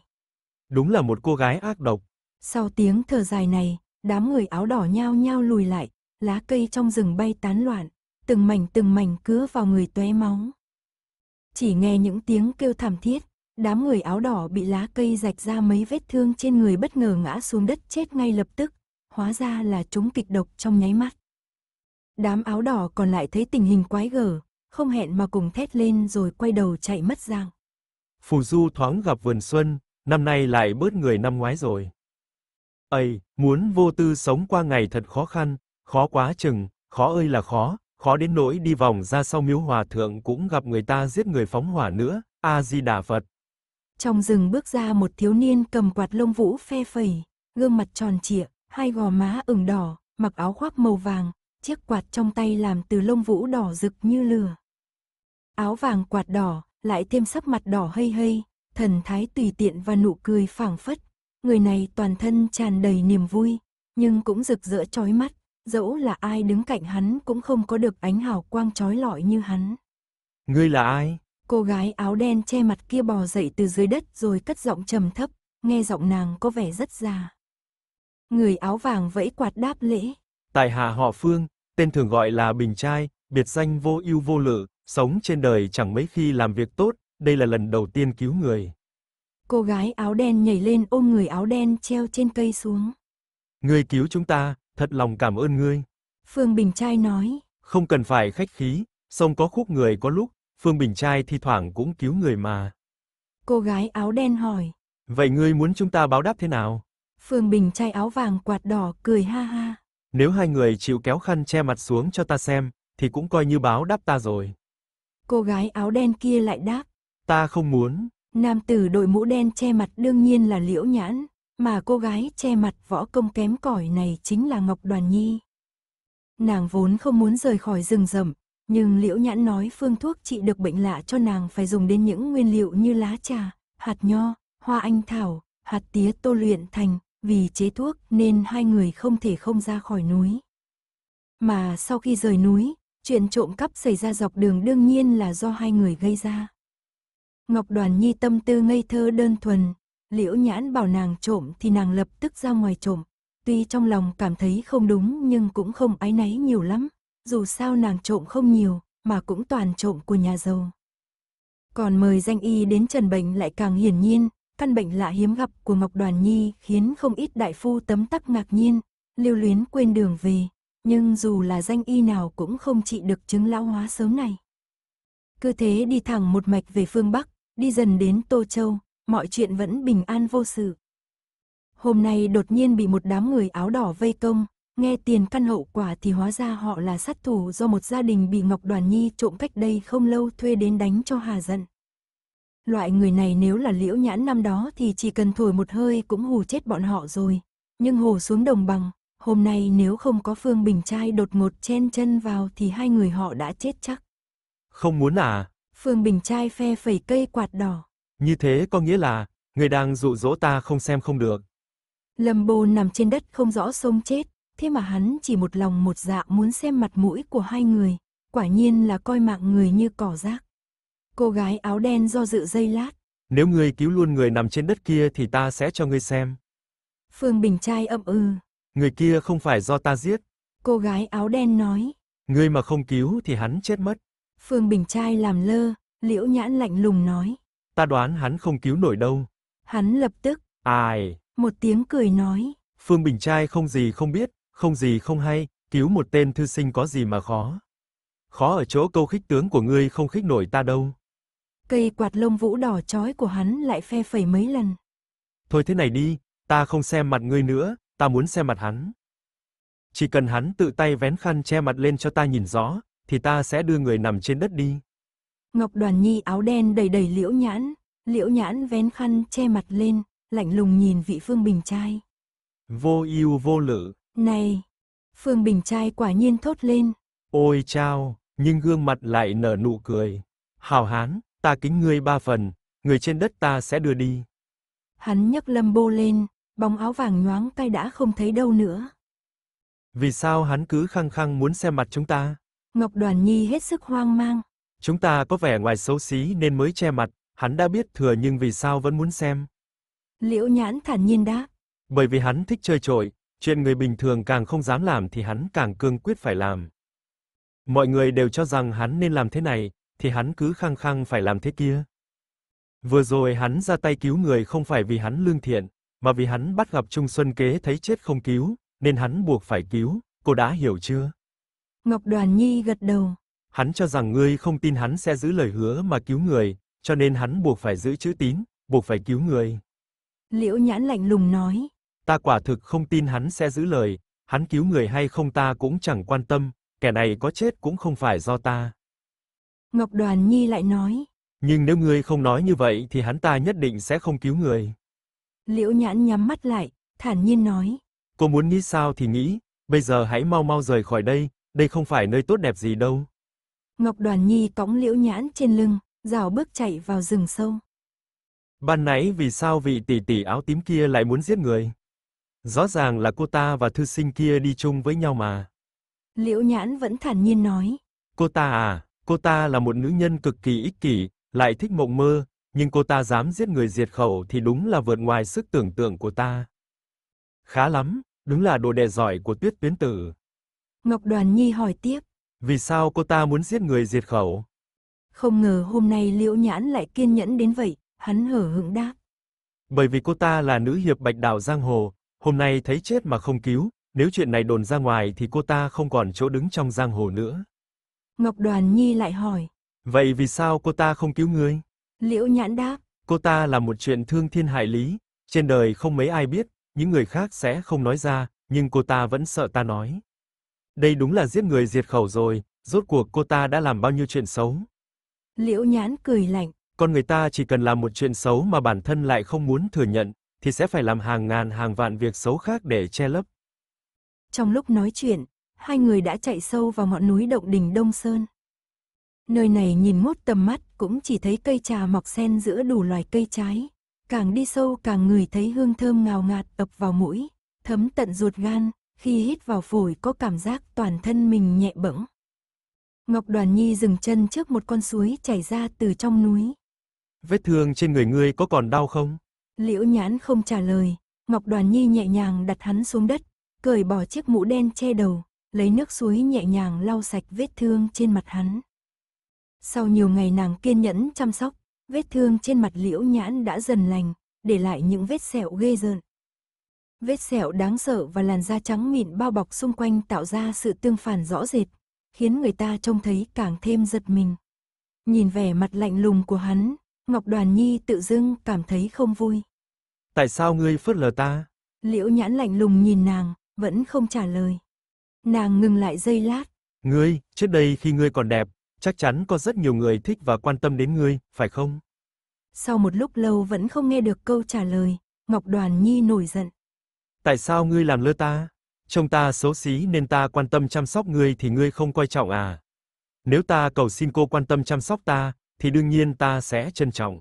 Đúng là một cô gái ác độc. Sau tiếng thở dài này, đám người áo đỏ nhao nhao lùi lại, lá cây trong rừng bay tán loạn, từng mảnh từng mảnh cứa vào người tóe máu. Chỉ nghe những tiếng kêu thảm thiết, đám người áo đỏ bị lá cây rạch ra mấy vết thương trên người bất ngờ ngã xuống đất chết ngay lập tức, hóa ra là chúng kịch độc trong nháy mắt. Đám áo đỏ còn lại thấy tình hình quái gở, không hẹn mà cùng thét lên rồi quay đầu chạy mất dạng. Phù Du thoáng gặp vườn xuân, năm nay lại bớt người năm ngoái rồi. Ây, muốn vô tư sống qua ngày thật khó khăn, khó quá chừng, khó ơi là khó, khó đến nỗi đi vòng ra sau miếu hòa thượng cũng gặp người ta giết người phóng hỏa nữa, A Di Đà Phật. Trong rừng bước ra một thiếu niên cầm quạt lông vũ phe phẩy, gương mặt tròn trịa, hai gò má ửng đỏ, mặc áo khoác màu vàng, chiếc quạt trong tay làm từ lông vũ đỏ rực như lửa. Áo vàng quạt đỏ, lại thêm sắc mặt đỏ hây hây, thần thái tùy tiện và nụ cười phảng phất. Người này toàn thân tràn đầy niềm vui, nhưng cũng rực rỡ chói mắt, dẫu là ai đứng cạnh hắn cũng không có được ánh hào quang chói lọi như hắn. Ngươi là ai? Cô gái áo đen che mặt kia bò dậy từ dưới đất rồi cất giọng trầm thấp, nghe giọng nàng có vẻ rất già. Người áo vàng vẫy quạt đáp lễ. Tại hạ họ Phương, tên thường gọi là Bình Trai, biệt danh vô ưu vô lự, sống trên đời chẳng mấy khi làm việc tốt, đây là lần đầu tiên cứu người. Cô gái áo đen nhảy lên ôm người áo đen treo trên cây xuống. Người cứu chúng ta, thật lòng cảm ơn ngươi. Phương Bình Trai nói. Không cần phải khách khí, sông có khúc người có lúc, Phương Bình Trai thi thoảng cũng cứu người mà. Cô gái áo đen hỏi. Vậy ngươi muốn chúng ta báo đáp thế nào? Phương Bình Trai áo vàng quạt đỏ cười ha ha. Nếu hai người chịu kéo khăn che mặt xuống cho ta xem, thì cũng coi như báo đáp ta rồi. Cô gái áo đen kia lại đáp. Ta không muốn. Nam tử đội mũ đen che mặt đương nhiên là liễu nhãn, mà cô gái che mặt võ công kém cỏi này chính là Ngọc Đoàn Nhi. Nàng vốn không muốn rời khỏi rừng rậm, nhưng liễu nhãn nói phương thuốc trị được bệnh lạ cho nàng phải dùng đến những nguyên liệu như lá trà, hạt nho, hoa anh thảo, hạt tía tô luyện thành, vì chế thuốc nên hai người không thể không ra khỏi núi. Mà sau khi rời núi, chuyện trộm cắp xảy ra dọc đường đương nhiên là do hai người gây ra. Ngọc Đoàn Nhi tâm tư ngây thơ đơn thuần, liễu nhãn bảo nàng trộm thì nàng lập tức ra ngoài trộm. Tuy trong lòng cảm thấy không đúng nhưng cũng không ái náy nhiều lắm, dù sao nàng trộm không nhiều, mà cũng toàn trộm của nhà giàu. Còn mời danh y đến trần bệnh lại càng hiển nhiên, căn bệnh lạ hiếm gặp của Ngọc Đoàn Nhi khiến không ít đại phu tấm tắc ngạc nhiên, lưu luyến quên đường về, nhưng dù là danh y nào cũng không trị được chứng lão hóa sớm này. Cứ thế đi thẳng một mạch về phương Bắc, đi dần đến Tô Châu, mọi chuyện vẫn bình an vô sự. Hôm nay đột nhiên bị một đám người áo đỏ vây công, nghe tiền căn hậu quả thì hóa ra họ là sát thủ do một gia đình bị Ngọc Đoàn Nhi trộm cách đây không lâu thuê đến đánh cho hà giận. Loại người này nếu là liễu nhãn năm đó thì chỉ cần thổi một hơi cũng hù chết bọn họ rồi. Nhưng hồ xuống đồng bằng, hôm nay nếu không có Phương Bình Trai đột ngột chen chân vào thì hai người họ đã chết chắc. Không muốn à? Phương Bình trai phe phẩy cây quạt đỏ. Như thế có nghĩa là, người đang dụ dỗ ta không xem không được. Lâm Bồ nằm trên đất không rõ sông chết, thế mà hắn chỉ một lòng một dạ muốn xem mặt mũi của hai người, quả nhiên là coi mạng người như cỏ rác. Cô gái áo đen do dự dây lát. Nếu ngươi cứu luôn người nằm trên đất kia thì ta sẽ cho ngươi xem. Phương Bình trai ậm ừ. Người kia không phải do ta giết. Cô gái áo đen nói. Ngươi mà không cứu thì hắn chết mất. Phương Bình Trai làm lơ, liễu nhãn lạnh lùng nói. Ta đoán hắn không cứu nổi đâu. Hắn lập tức. Ai? Một tiếng cười nói. Phương Bình Trai không gì không biết, không gì không hay, cứu một tên thư sinh có gì mà khó. Khó ở chỗ câu khích tướng của ngươi không khích nổi ta đâu. Cây quạt lông vũ đỏ chói của hắn lại phe phẩy mấy lần. Thôi thế này đi, ta không xem mặt ngươi nữa, ta muốn xem mặt hắn. Chỉ cần hắn tự tay vén khăn che mặt lên cho ta nhìn rõ, thì ta sẽ đưa người nằm trên đất đi. Ngọc Đoàn Nhi áo đen đầy đầy liễu nhãn, liễu nhãn vén khăn che mặt lên, lạnh lùng nhìn vị Phương Bình trai. Vô ưu vô lự. Này, Phương Bình trai quả nhiên thốt lên. Ôi chao, nhưng gương mặt lại nở nụ cười. Hào hán, ta kính ngươi ba phần, người trên đất ta sẽ đưa đi. Hắn nhấc lâm bô lên, bóng áo vàng nhoáng cay đã không thấy đâu nữa. Vì sao hắn cứ khăng khăng muốn xem mặt chúng ta? Ngọc Đoàn Nhi hết sức hoang mang. Chúng ta có vẻ ngoài xấu xí nên mới che mặt, hắn đã biết thừa nhưng vì sao vẫn muốn xem. Liễu Nhãn thản nhiên đáp. Bởi vì hắn thích chơi trội, chuyện người bình thường càng không dám làm thì hắn càng cương quyết phải làm. Mọi người đều cho rằng hắn nên làm thế này, thì hắn cứ khăng khăng phải làm thế kia. Vừa rồi hắn ra tay cứu người không phải vì hắn lương thiện, mà vì hắn bắt gặp Trung Xuân Kế thấy chết không cứu, nên hắn buộc phải cứu, cô đã hiểu chưa? Ngọc Đoàn Nhi gật đầu. Hắn cho rằng ngươi không tin hắn sẽ giữ lời hứa mà cứu người, cho nên hắn buộc phải giữ chữ tín, buộc phải cứu người. Liễu Nhãn lạnh lùng nói. Ta quả thực không tin hắn sẽ giữ lời, hắn cứu người hay không ta cũng chẳng quan tâm, kẻ này có chết cũng không phải do ta. Ngọc Đoàn Nhi lại nói. Nhưng nếu ngươi không nói như vậy thì hắn ta nhất định sẽ không cứu người. Liễu Nhãn nhắm mắt lại, thản nhiên nói. Cô muốn nghĩ sao thì nghĩ, bây giờ hãy mau mau rời khỏi đây, đây không phải nơi tốt đẹp gì đâu. Ngọc Đoàn Nhi cõng liễu nhãn trên lưng, rào bước chạy vào rừng sâu. Ban nãy vì sao vị tỷ tỷ áo tím kia lại muốn giết người? Rõ ràng là cô ta và thư sinh kia đi chung với nhau mà. Liễu nhãn vẫn thản nhiên nói. Cô ta à, cô ta là một nữ nhân cực kỳ ích kỷ, lại thích mộng mơ, nhưng cô ta dám giết người diệt khẩu thì đúng là vượt ngoài sức tưởng tượng của ta. Khá lắm, đúng là đồ đệ giỏi của tuyết tuyến tử. Ngọc Đoàn Nhi hỏi tiếp. Vì sao cô ta muốn giết người diệt khẩu? Không ngờ hôm nay Liễu Nhãn lại kiên nhẫn đến vậy, hắn hở hững đáp. Bởi vì cô ta là nữ hiệp bạch đạo giang hồ, hôm nay thấy chết mà không cứu, nếu chuyện này đồn ra ngoài thì cô ta không còn chỗ đứng trong giang hồ nữa. Ngọc Đoàn Nhi lại hỏi. Vậy vì sao cô ta không cứu người? Liễu Nhãn đáp. Cô ta là một chuyện thương thiên hại lý, trên đời không mấy ai biết, những người khác sẽ không nói ra, nhưng cô ta vẫn sợ ta nói. Đây đúng là giết người diệt khẩu rồi, rốt cuộc cô ta đã làm bao nhiêu chuyện xấu. Liễu Nhãn cười lạnh. Con người ta chỉ cần làm một chuyện xấu mà bản thân lại không muốn thừa nhận, thì sẽ phải làm hàng ngàn hàng vạn việc xấu khác để che lấp. Trong lúc nói chuyện, hai người đã chạy sâu vào ngọn núi động đỉnh Đông Sơn. Nơi này nhìn mốt tầm mắt cũng chỉ thấy cây trà mọc sen giữa đủ loài cây trái. Càng đi sâu càng người thấy hương thơm ngào ngạt ập vào mũi, thấm tận ruột gan, khi hít vào phổi có cảm giác toàn thân mình nhẹ bẫng. Ngọc Đoàn Nhi dừng chân trước một con suối chảy ra từ trong núi. Vết thương trên người ngươi có còn đau không? Liễu Nhãn không trả lời, Ngọc Đoàn Nhi nhẹ nhàng đặt hắn xuống đất, cởi bỏ chiếc mũ đen che đầu, lấy nước suối nhẹ nhàng lau sạch vết thương trên mặt hắn. Sau nhiều ngày nàng kiên nhẫn chăm sóc, vết thương trên mặt Liễu Nhãn đã dần lành, để lại những vết sẹo ghê rợn, Vết sẹo đáng sợ và làn da trắng mịn bao bọc xung quanh tạo ra sự tương phản rõ rệt, khiến người ta trông thấy càng thêm giật mình. Nhìn vẻ mặt lạnh lùng của hắn, Ngọc Đoàn Nhi tự dưng cảm thấy không vui. Tại sao ngươi phớt lờ ta? Liễu nhãn lạnh lùng nhìn nàng, vẫn không trả lời. Nàng ngừng lại giây lát. Ngươi, trước đây khi ngươi còn đẹp, chắc chắn có rất nhiều người thích và quan tâm đến ngươi, phải không? Sau một lúc lâu vẫn không nghe được câu trả lời, Ngọc Đoàn Nhi nổi giận. Tại sao ngươi làm lơ ta? Trông ta xấu xí nên ta quan tâm chăm sóc ngươi thì ngươi không coi trọng à? Nếu ta cầu xin cô quan tâm chăm sóc ta, thì đương nhiên ta sẽ trân trọng.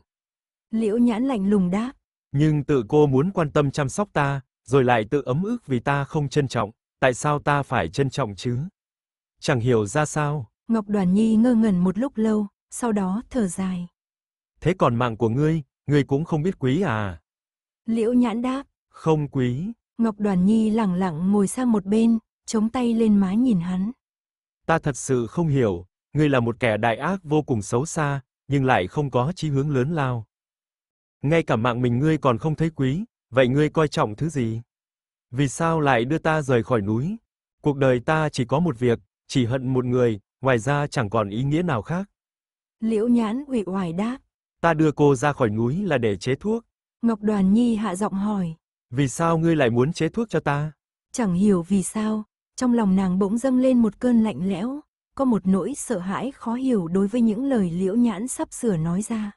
Liễu Nhãn lạnh lùng đáp. Nhưng tự cô muốn quan tâm chăm sóc ta, rồi lại tự ấm ức vì ta không trân trọng, tại sao ta phải trân trọng chứ? Chẳng hiểu ra sao. Ngọc Đoàn Nhi ngơ ngẩn một lúc lâu, sau đó thở dài. Thế còn mạng của ngươi, ngươi cũng không biết quý à? Liễu Nhãn đáp. Không quý, Ngọc Đoàn Nhi lặng lặng ngồi sang một bên, chống tay lên má nhìn hắn. Ta thật sự không hiểu, ngươi là một kẻ đại ác vô cùng xấu xa, nhưng lại không có chí hướng lớn lao. Ngay cả mạng mình ngươi còn không thấy quý, vậy ngươi coi trọng thứ gì? Vì sao lại đưa ta rời khỏi núi? Cuộc đời ta chỉ có một việc, chỉ hận một người, ngoài ra chẳng còn ý nghĩa nào khác. Liễu Nhãn ủy oải đáp, ta đưa cô ra khỏi núi là để chế thuốc. Ngọc Đoàn Nhi hạ giọng hỏi, vì sao ngươi lại muốn chế thuốc cho ta? Chẳng hiểu vì sao, trong lòng nàng bỗng dâng lên một cơn lạnh lẽo, có một nỗi sợ hãi khó hiểu đối với những lời liễu nhãn sắp sửa nói ra.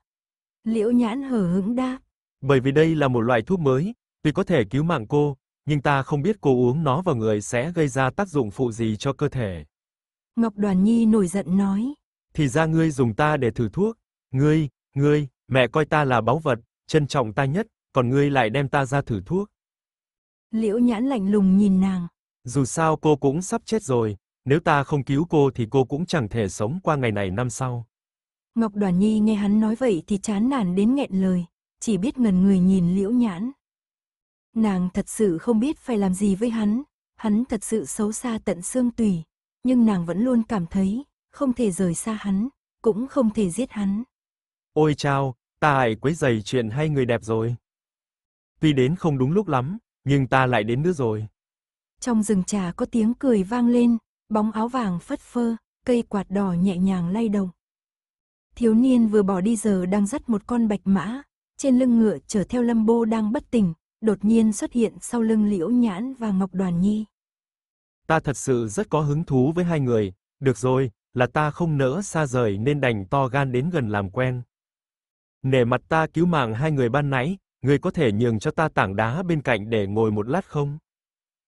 Liễu nhãn hờ hững đáp. Bởi vì đây là một loại thuốc mới, tuy có thể cứu mạng cô, nhưng ta không biết cô uống nó vào người sẽ gây ra tác dụng phụ gì cho cơ thể. Ngọc Đoàn Nhi nổi giận nói. Thì ra ngươi dùng ta để thử thuốc. Ngươi, ngươi, mẹ coi ta là báu vật, trân trọng ta nhất, còn ngươi lại đem ta ra thử thuốc. Liễu nhãn lạnh lùng nhìn nàng. Dù sao cô cũng sắp chết rồi, nếu ta không cứu cô thì cô cũng chẳng thể sống qua ngày này năm sau. Ngọc Đoàn Nhi nghe hắn nói vậy thì chán nản đến nghẹn lời, chỉ biết ngần người nhìn liễu nhãn. Nàng thật sự không biết phải làm gì với hắn, hắn thật sự xấu xa tận xương tủy, nhưng nàng vẫn luôn cảm thấy không thể rời xa hắn, cũng không thể giết hắn. Ôi chao, ta hãy quấy giày chuyện hay người đẹp rồi. Tuy đến không đúng lúc lắm, nhưng ta lại đến nữa rồi. Trong rừng trà có tiếng cười vang lên, bóng áo vàng phất phơ, cây quạt đỏ nhẹ nhàng lay động. Thiếu niên vừa bỏ đi giờ đang dắt một con bạch mã, trên lưng ngựa chở theo lâm bô đang bất tỉnh, đột nhiên xuất hiện sau lưng liễu nhãn và ngọc đoàn nhi. Ta thật sự rất có hứng thú với hai người, được rồi, là ta không nỡ xa rời nên đành to gan đến gần làm quen. Nể mặt ta cứu mạng hai người ban nãy, Người có thể nhường cho ta tảng đá bên cạnh để ngồi một lát không?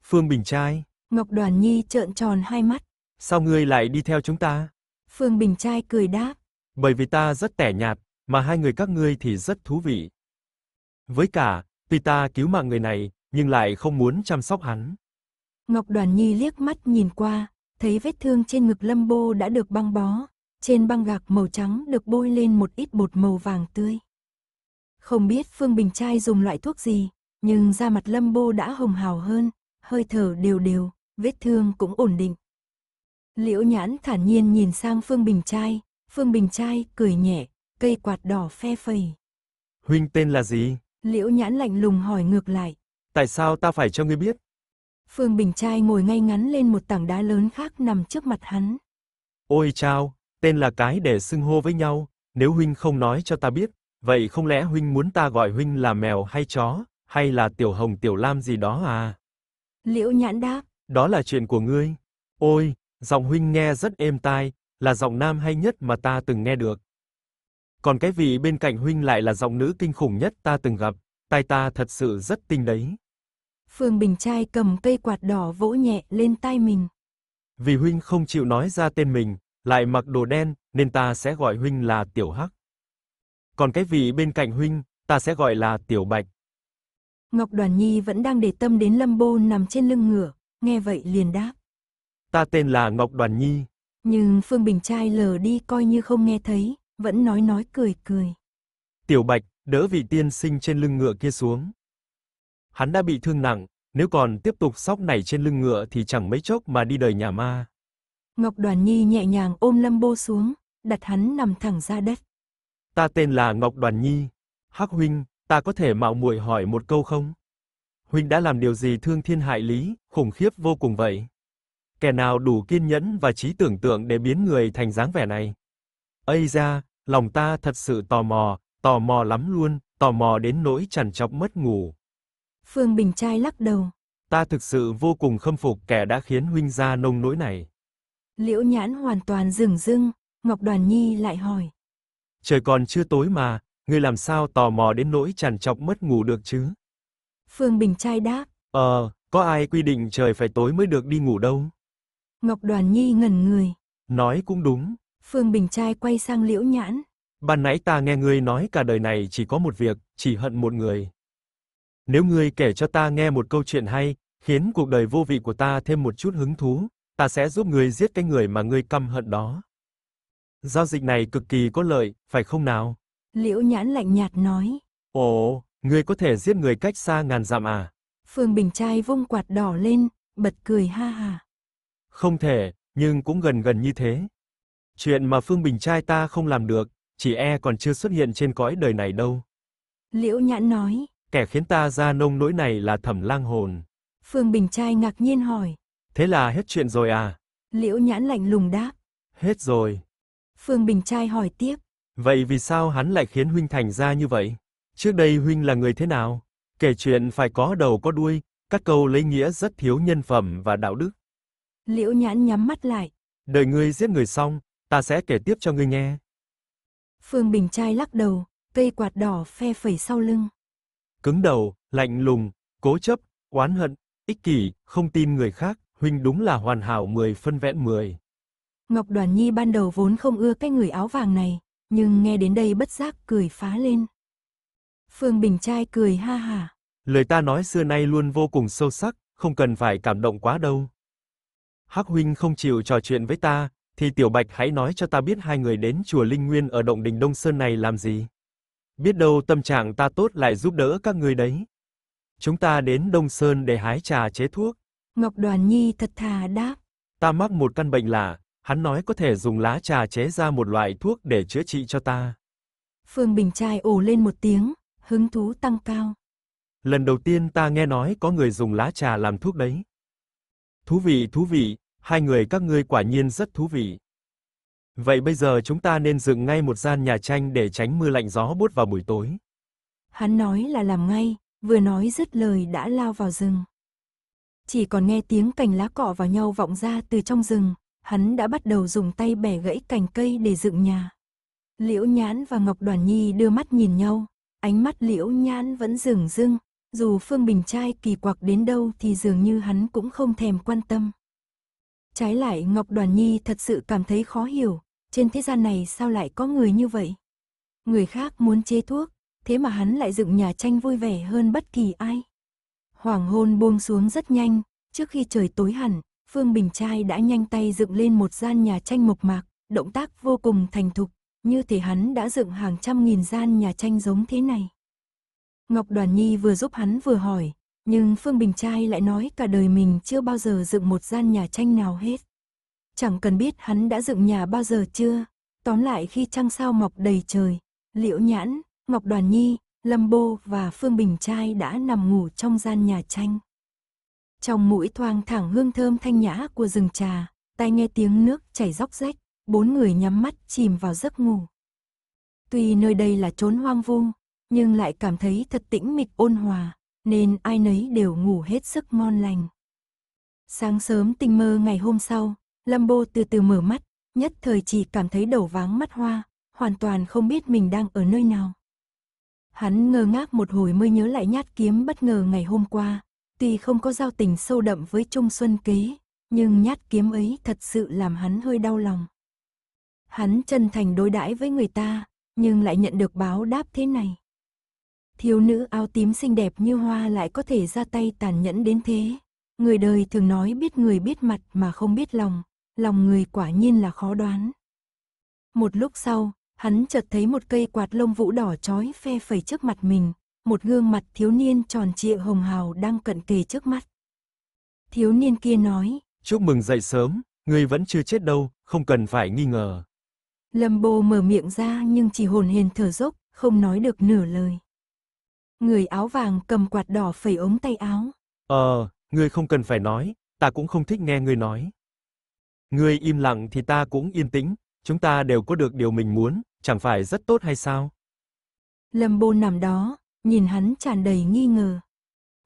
Phương Bình Trai. Ngọc Đoàn Nhi trợn tròn hai mắt. Sao ngươi lại đi theo chúng ta? Phương Bình Trai cười đáp. Bởi vì ta rất tẻ nhạt, mà hai người các ngươi thì rất thú vị. Với cả, tuy ta cứu mạng người này, nhưng lại không muốn chăm sóc hắn. Ngọc Đoàn Nhi liếc mắt nhìn qua, thấy vết thương trên ngực Lâm Bô đã được băng bó, trên băng gạc màu trắng được bôi lên một ít bột màu vàng tươi. Không biết Phương Bình Trai dùng loại thuốc gì, nhưng da mặt Lâm Bô đã hồng hào hơn, hơi thở đều đều, vết thương cũng ổn định. Liễu nhãn thản nhiên nhìn sang Phương Bình Trai, Phương Bình Trai cười nhẹ, cây quạt đỏ phe phẩy. Huynh tên là gì? Liễu nhãn lạnh lùng hỏi ngược lại. Tại sao ta phải cho ngươi biết? Phương Bình Trai ngồi ngay ngắn lên một tảng đá lớn khác nằm trước mặt hắn. Ôi chao, tên là cái để xưng hô với nhau, nếu huynh không nói cho ta biết, Vậy không lẽ huynh muốn ta gọi huynh là mèo hay chó, hay là tiểu hồng tiểu lam gì đó à? Liễu Nhãn đáp. Đó là chuyện của ngươi. Ôi, giọng huynh nghe rất êm tai, là giọng nam hay nhất mà ta từng nghe được. Còn cái vị bên cạnh huynh lại là giọng nữ kinh khủng nhất ta từng gặp, tai ta thật sự rất tinh đấy. Phương Bình Trai cầm cây quạt đỏ vỗ nhẹ lên tai mình. Vì huynh không chịu nói ra tên mình, lại mặc đồ đen, nên ta sẽ gọi huynh là Tiểu Hắc còn cái vị bên cạnh huynh, ta sẽ gọi là Tiểu Bạch. Ngọc Đoàn Nhi vẫn đang để tâm đến Lâm Bô nằm trên lưng ngựa, nghe vậy liền đáp. Ta tên là Ngọc Đoàn Nhi. Nhưng Phương Bình trai lờ đi coi như không nghe thấy, vẫn nói nói cười cười. Tiểu Bạch, đỡ vị tiên sinh trên lưng ngựa kia xuống. Hắn đã bị thương nặng, nếu còn tiếp tục sóc này trên lưng ngựa thì chẳng mấy chốc mà đi đời nhà ma. Ngọc Đoàn Nhi nhẹ nhàng ôm Lâm Bô xuống, đặt hắn nằm thẳng ra đất. Ta tên là Ngọc Đoàn Nhi. Hắc huynh, ta có thể mạo muội hỏi một câu không? Huynh đã làm điều gì thương thiên hại lý, khủng khiếp vô cùng vậy? Kẻ nào đủ kiên nhẫn và trí tưởng tượng để biến người thành dáng vẻ này? Ây da, lòng ta thật sự tò mò, tò mò lắm luôn, tò mò đến nỗi chằn chọc mất ngủ. Phương Bình Trai lắc đầu. Ta thực sự vô cùng khâm phục kẻ đã khiến huynh ra nông nỗi này. Liễu Nhãn hoàn toàn dừng dưng, Ngọc Đoàn Nhi lại hỏi trời còn chưa tối mà, ngươi làm sao tò mò đến nỗi chằn chọc mất ngủ được chứ? Phương Bình trai đáp. Ờ, có ai quy định trời phải tối mới được đi ngủ đâu? Ngọc Đoàn Nhi ngẩn người. Nói cũng đúng. Phương Bình trai quay sang Liễu Nhãn. Ban nãy ta nghe ngươi nói cả đời này chỉ có một việc, chỉ hận một người. Nếu ngươi kể cho ta nghe một câu chuyện hay, khiến cuộc đời vô vị của ta thêm một chút hứng thú, ta sẽ giúp ngươi giết cái người mà ngươi căm hận đó. Giao dịch này cực kỳ có lợi, phải không nào? Liễu Nhãn lạnh nhạt nói. Ồ, ngươi có thể giết người cách xa ngàn dặm à? Phương Bình Trai vung quạt đỏ lên, bật cười ha ha. Không thể, nhưng cũng gần gần như thế. Chuyện mà Phương Bình Trai ta không làm được, chỉ e còn chưa xuất hiện trên cõi đời này đâu. Liễu Nhãn nói. Kẻ khiến ta ra nông nỗi này là thẩm lang hồn. Phương Bình Trai ngạc nhiên hỏi. Thế là hết chuyện rồi à? Liễu Nhãn lạnh lùng đáp. Hết rồi. Phương Bình Trai hỏi tiếp. Vậy vì sao hắn lại khiến huynh thành ra như vậy? Trước đây huynh là người thế nào? Kể chuyện phải có đầu có đuôi, các câu lấy nghĩa rất thiếu nhân phẩm và đạo đức. Liễu Nhãn nhắm mắt lại. Đợi ngươi giết người xong, ta sẽ kể tiếp cho ngươi nghe. Phương Bình Trai lắc đầu, cây quạt đỏ phe phẩy sau lưng. Cứng đầu, lạnh lùng, cố chấp, oán hận, ích kỷ, không tin người khác, huynh đúng là hoàn hảo 10 phân vẹn 10. Ngọc Đoàn Nhi ban đầu vốn không ưa cái người áo vàng này, nhưng nghe đến đây bất giác cười phá lên. Phương Bình Trai cười ha hả. Lời ta nói xưa nay luôn vô cùng sâu sắc, không cần phải cảm động quá đâu. Hắc huynh không chịu trò chuyện với ta, thì Tiểu Bạch hãy nói cho ta biết hai người đến chùa Linh Nguyên ở Động Đình Đông Sơn này làm gì. Biết đâu tâm trạng ta tốt lại giúp đỡ các người đấy. Chúng ta đến Đông Sơn để hái trà chế thuốc. Ngọc Đoàn Nhi thật thà đáp. Ta mắc một căn bệnh lạ, Hắn nói có thể dùng lá trà chế ra một loại thuốc để chữa trị cho ta. Phương Bình trai ồ lên một tiếng, hứng thú tăng cao. Lần đầu tiên ta nghe nói có người dùng lá trà làm thuốc đấy. Thú vị, thú vị, hai người các ngươi quả nhiên rất thú vị. Vậy bây giờ chúng ta nên dựng ngay một gian nhà tranh để tránh mưa lạnh gió buốt vào buổi tối. Hắn nói là làm ngay, vừa nói dứt lời đã lao vào rừng. Chỉ còn nghe tiếng cành lá cọ vào nhau vọng ra từ trong rừng, hắn đã bắt đầu dùng tay bẻ gãy cành cây để dựng nhà. Liễu Nhãn và Ngọc Đoàn Nhi đưa mắt nhìn nhau, ánh mắt Liễu Nhãn vẫn rừng rưng, dù Phương Bình Trai kỳ quặc đến đâu thì dường như hắn cũng không thèm quan tâm. Trái lại Ngọc Đoàn Nhi thật sự cảm thấy khó hiểu, trên thế gian này sao lại có người như vậy? Người khác muốn chế thuốc, thế mà hắn lại dựng nhà tranh vui vẻ hơn bất kỳ ai. Hoàng hôn buông xuống rất nhanh, trước khi trời tối hẳn, Phương Bình Trai đã nhanh tay dựng lên một gian nhà tranh mộc mạc, động tác vô cùng thành thục, như thể hắn đã dựng hàng trăm nghìn gian nhà tranh giống thế này. Ngọc Đoàn Nhi vừa giúp hắn vừa hỏi, nhưng Phương Bình Trai lại nói cả đời mình chưa bao giờ dựng một gian nhà tranh nào hết. Chẳng cần biết hắn đã dựng nhà bao giờ chưa, tóm lại khi trăng sao mọc đầy trời, Liễu Nhãn, Ngọc Đoàn Nhi, Lâm Bô và Phương Bình Trai đã nằm ngủ trong gian nhà tranh. Trong mũi thoang thẳng hương thơm thanh nhã của rừng trà, tai nghe tiếng nước chảy róc rách, bốn người nhắm mắt chìm vào giấc ngủ. Tuy nơi đây là trốn hoang vu, nhưng lại cảm thấy thật tĩnh mịch ôn hòa, nên ai nấy đều ngủ hết sức ngon lành. Sáng sớm tinh mơ ngày hôm sau, Lâm Bô từ từ mở mắt, nhất thời chỉ cảm thấy đầu váng mắt hoa, hoàn toàn không biết mình đang ở nơi nào. Hắn ngơ ngác một hồi mới nhớ lại nhát kiếm bất ngờ ngày hôm qua, Tuy không có giao tình sâu đậm với Trung Xuân Kế, nhưng nhát kiếm ấy thật sự làm hắn hơi đau lòng. Hắn chân thành đối đãi với người ta, nhưng lại nhận được báo đáp thế này. Thiếu nữ áo tím xinh đẹp như hoa lại có thể ra tay tàn nhẫn đến thế. Người đời thường nói biết người biết mặt mà không biết lòng, lòng người quả nhiên là khó đoán. Một lúc sau, hắn chợt thấy một cây quạt lông vũ đỏ chói phe phẩy trước mặt mình, một gương mặt thiếu niên tròn trịa hồng hào đang cận kề trước mắt. Thiếu niên kia nói, chúc mừng dậy sớm, người vẫn chưa chết đâu, không cần phải nghi ngờ. Lâm bồ mở miệng ra nhưng chỉ hồn hền thở dốc, không nói được nửa lời. Người áo vàng cầm quạt đỏ phẩy ống tay áo. Ờ, ngươi không cần phải nói, ta cũng không thích nghe ngươi nói. Ngươi im lặng thì ta cũng yên tĩnh, chúng ta đều có được điều mình muốn, chẳng phải rất tốt hay sao? Lâm bồ nằm đó, nhìn hắn tràn đầy nghi ngờ.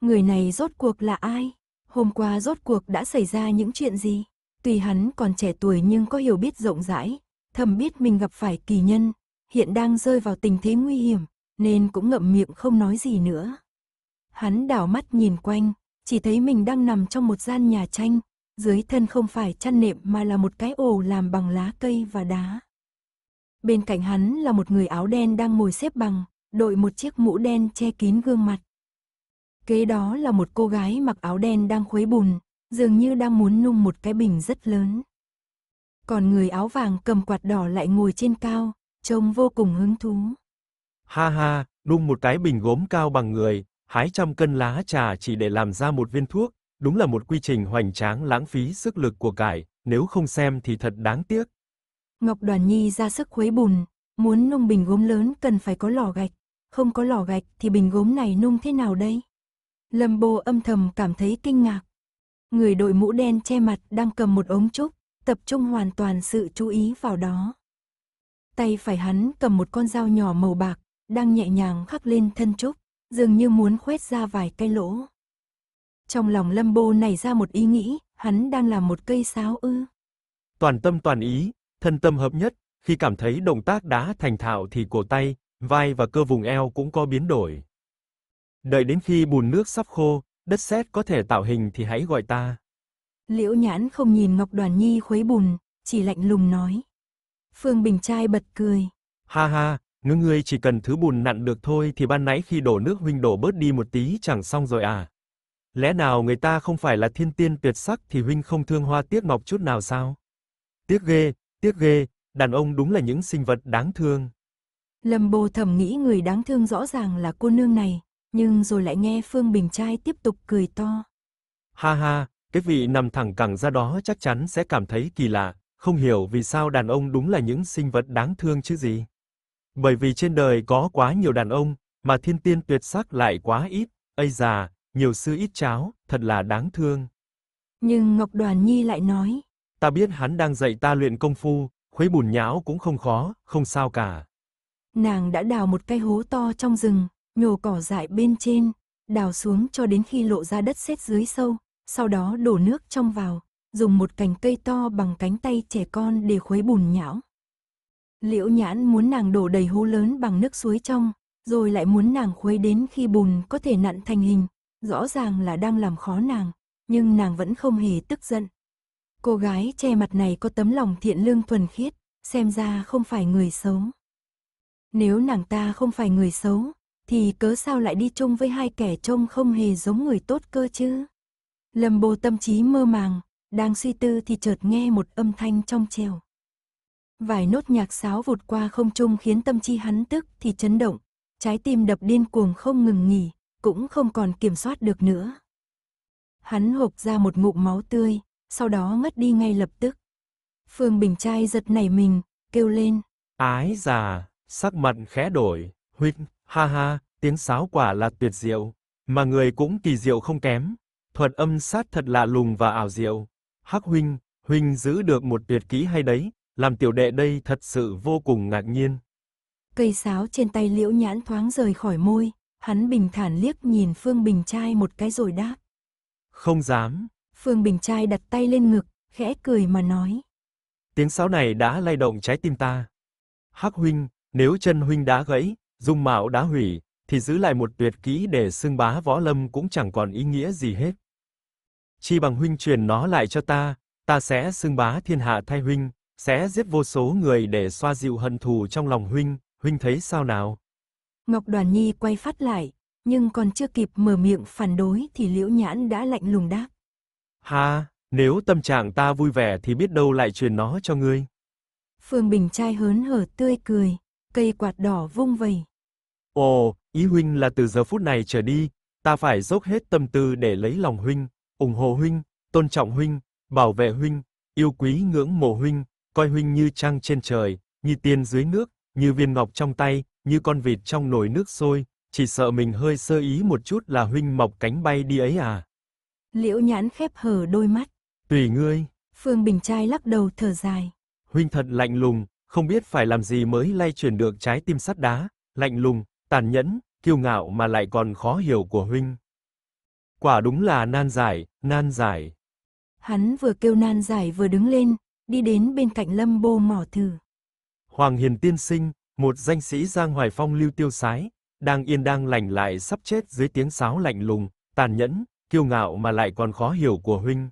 Người này rốt cuộc là ai? Hôm qua rốt cuộc đã xảy ra những chuyện gì? Tuy hắn còn trẻ tuổi nhưng có hiểu biết rộng rãi, thầm biết mình gặp phải kỳ nhân, hiện đang rơi vào tình thế nguy hiểm, nên cũng ngậm miệng không nói gì nữa. Hắn đảo mắt nhìn quanh, chỉ thấy mình đang nằm trong một gian nhà tranh, dưới thân không phải chăn nệm mà là một cái ổ làm bằng lá cây và đá. Bên cạnh hắn là một người áo đen đang ngồi xếp bằng, đội một chiếc mũ đen che kín gương mặt. Kế đó là một cô gái mặc áo đen đang khuấy bùn, dường như đang muốn nung một cái bình rất lớn. Còn người áo vàng cầm quạt đỏ lại ngồi trên cao, trông vô cùng hứng thú. Ha ha, nung một cái bình gốm cao bằng người, hái trăm cân lá trà chỉ để làm ra một viên thuốc, đúng là một quy trình hoành tráng lãng phí sức lực của cải, nếu không xem thì thật đáng tiếc. Ngọc Đoàn Nhi ra sức khuấy bùn, muốn nung bình gốm lớn cần phải có lò gạch không có lò gạch thì bình gốm này nung thế nào đây? Lâm Bồ âm thầm cảm thấy kinh ngạc. Người đội mũ đen che mặt đang cầm một ống trúc, tập trung hoàn toàn sự chú ý vào đó. Tay phải hắn cầm một con dao nhỏ màu bạc, đang nhẹ nhàng khắc lên thân trúc, dường như muốn khoét ra vài cái lỗ. Trong lòng Lâm Bồ nảy ra một ý nghĩ, hắn đang làm một cây sáo ư. Toàn tâm toàn ý, thân tâm hợp nhất, khi cảm thấy động tác đã thành thạo thì cổ tay, vai và cơ vùng eo cũng có biến đổi. Đợi đến khi bùn nước sắp khô, đất sét có thể tạo hình thì hãy gọi ta. Liễu nhãn không nhìn Ngọc Đoàn Nhi khuấy bùn, chỉ lạnh lùng nói. Phương Bình Trai bật cười. Ha ha, ngươi ngươi chỉ cần thứ bùn nặn được thôi thì ban nãy khi đổ nước huynh đổ bớt đi một tí chẳng xong rồi à. Lẽ nào người ta không phải là thiên tiên tuyệt sắc thì huynh không thương hoa tiếc ngọc chút nào sao? Tiếc ghê, tiếc ghê, đàn ông đúng là những sinh vật đáng thương. Lâm Bồ thầm nghĩ người đáng thương rõ ràng là cô nương này, nhưng rồi lại nghe Phương Bình Trai tiếp tục cười to. Ha ha, cái vị nằm thẳng cẳng ra đó chắc chắn sẽ cảm thấy kỳ lạ, không hiểu vì sao đàn ông đúng là những sinh vật đáng thương chứ gì. Bởi vì trên đời có quá nhiều đàn ông, mà thiên tiên tuyệt sắc lại quá ít, ây già, nhiều sư ít cháo, thật là đáng thương. Nhưng Ngọc Đoàn Nhi lại nói, ta biết hắn đang dạy ta luyện công phu, khuấy bùn nhão cũng không khó, không sao cả. Nàng đã đào một cái hố to trong rừng, nhổ cỏ dại bên trên, đào xuống cho đến khi lộ ra đất sét dưới sâu, sau đó đổ nước trong vào, dùng một cành cây to bằng cánh tay trẻ con để khuấy bùn nhão. Liễu nhãn muốn nàng đổ đầy hố lớn bằng nước suối trong, rồi lại muốn nàng khuấy đến khi bùn có thể nặn thành hình, rõ ràng là đang làm khó nàng, nhưng nàng vẫn không hề tức giận. Cô gái che mặt này có tấm lòng thiện lương thuần khiết, xem ra không phải người xấu. Nếu nàng ta không phải người xấu, thì cớ sao lại đi chung với hai kẻ trông không hề giống người tốt cơ chứ? Lâm bồ tâm trí mơ màng, đang suy tư thì chợt nghe một âm thanh trong trèo. Vài nốt nhạc sáo vụt qua không trung khiến tâm trí hắn tức thì chấn động, trái tim đập điên cuồng không ngừng nghỉ, cũng không còn kiểm soát được nữa. Hắn hộp ra một ngụm máu tươi, sau đó ngất đi ngay lập tức. Phương Bình Trai giật nảy mình, kêu lên. Ái già! sắc mặt khẽ đổi, huynh, ha ha, tiếng sáo quả là tuyệt diệu, mà người cũng kỳ diệu không kém, thuật âm sát thật lạ lùng và ảo diệu. Hắc huynh, huynh giữ được một tuyệt kỹ hay đấy, làm tiểu đệ đây thật sự vô cùng ngạc nhiên. Cây sáo trên tay Liễu Nhãn thoáng rời khỏi môi, hắn bình thản liếc nhìn Phương Bình Trai một cái rồi đáp. Không dám. Phương Bình Trai đặt tay lên ngực, khẽ cười mà nói. Tiếng sáo này đã lay động trái tim ta. Hắc huynh, nếu chân huynh đã gãy, dung mạo đã hủy, thì giữ lại một tuyệt kỹ để xưng bá võ lâm cũng chẳng còn ý nghĩa gì hết. Chi bằng huynh truyền nó lại cho ta, ta sẽ xưng bá thiên hạ thay huynh, sẽ giết vô số người để xoa dịu hận thù trong lòng huynh, huynh thấy sao nào? Ngọc Đoàn Nhi quay phát lại, nhưng còn chưa kịp mở miệng phản đối thì Liễu Nhãn đã lạnh lùng đáp. Ha, nếu tâm trạng ta vui vẻ thì biết đâu lại truyền nó cho ngươi. Phương Bình trai hớn hở tươi cười cây quạt đỏ vung vẩy. Ồ, ý huynh là từ giờ phút này trở đi, ta phải dốc hết tâm tư để lấy lòng huynh, ủng hộ huynh, tôn trọng huynh, bảo vệ huynh, yêu quý ngưỡng mộ huynh, coi huynh như trăng trên trời, như tiên dưới nước, như viên ngọc trong tay, như con vịt trong nồi nước sôi, chỉ sợ mình hơi sơ ý một chút là huynh mọc cánh bay đi ấy à. Liễu Nhãn khép hờ đôi mắt. Tùy ngươi. Phương Bình Trai lắc đầu thở dài. Huynh thật lạnh lùng, không biết phải làm gì mới lay chuyển được trái tim sắt đá, lạnh lùng, tàn nhẫn, kiêu ngạo mà lại còn khó hiểu của huynh. Quả đúng là nan giải, nan giải. Hắn vừa kêu nan giải vừa đứng lên, đi đến bên cạnh Lâm Bô mỏ thử. Hoàng Hiền Tiên Sinh, một danh sĩ Giang Hoài Phong lưu tiêu sái, đang yên đang lành lại sắp chết dưới tiếng sáo lạnh lùng, tàn nhẫn, kiêu ngạo mà lại còn khó hiểu của huynh.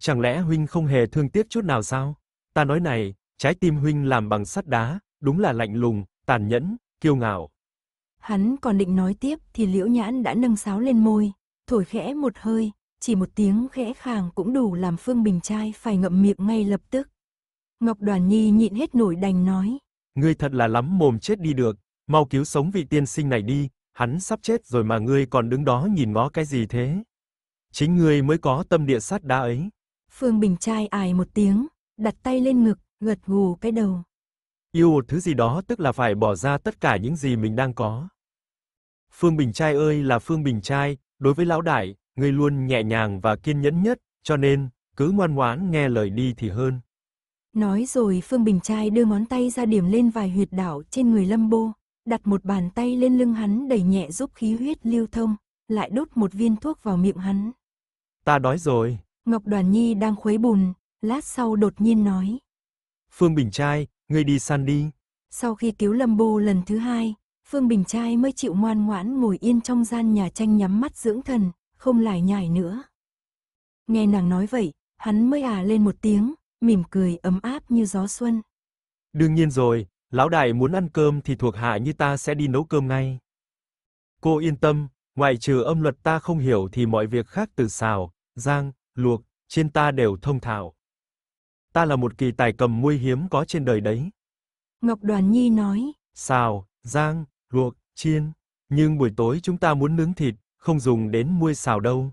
Chẳng lẽ huynh không hề thương tiếc chút nào sao? Ta nói này, Trái tim huynh làm bằng sắt đá, đúng là lạnh lùng, tàn nhẫn, kiêu ngạo. Hắn còn định nói tiếp thì Liễu Nhãn đã nâng sáo lên môi, thổi khẽ một hơi, chỉ một tiếng khẽ khàng cũng đủ làm Phương Bình Trai phải ngậm miệng ngay lập tức. Ngọc Đoàn Nhi nhịn hết nổi đành nói. Ngươi thật là lắm mồm chết đi được, mau cứu sống vị tiên sinh này đi, hắn sắp chết rồi mà ngươi còn đứng đó nhìn ngó cái gì thế? Chính ngươi mới có tâm địa sát đá ấy. Phương Bình Trai ải một tiếng, đặt tay lên ngực, gật gù cái đầu. Yêu một thứ gì đó tức là phải bỏ ra tất cả những gì mình đang có. Phương Bình Trai ơi là Phương Bình Trai, đối với lão đại, ngươi luôn nhẹ nhàng và kiên nhẫn nhất, cho nên, cứ ngoan ngoãn nghe lời đi thì hơn. Nói rồi Phương Bình Trai đưa ngón tay ra điểm lên vài huyệt đạo trên người Lâm Bô, đặt một bàn tay lên lưng hắn đẩy nhẹ giúp khí huyết lưu thông, lại đốt một viên thuốc vào miệng hắn. Ta đói rồi. Ngọc Đoàn Nhi đang khuấy bùn, lát sau đột nhiên nói. Phương Bình Trai, ngươi đi săn đi. Sau khi cứu Lâm Bô lần thứ hai, Phương Bình Trai mới chịu ngoan ngoãn ngồi yên trong gian nhà tranh nhắm mắt dưỡng thần, không lại nhải nữa. Nghe nàng nói vậy, hắn mới à lên một tiếng, mỉm cười ấm áp như gió xuân. Đương nhiên rồi, lão đại muốn ăn cơm thì thuộc hạ như ta sẽ đi nấu cơm ngay. Cô yên tâm, ngoại trừ âm luật ta không hiểu thì mọi việc khác từ xào, rang, luộc, trên ta đều thông thạo ta là một kỳ tài cầm muôi hiếm có trên đời đấy. Ngọc Đoàn Nhi nói, xào, rang, luộc, chiên, nhưng buổi tối chúng ta muốn nướng thịt, không dùng đến muôi xào đâu.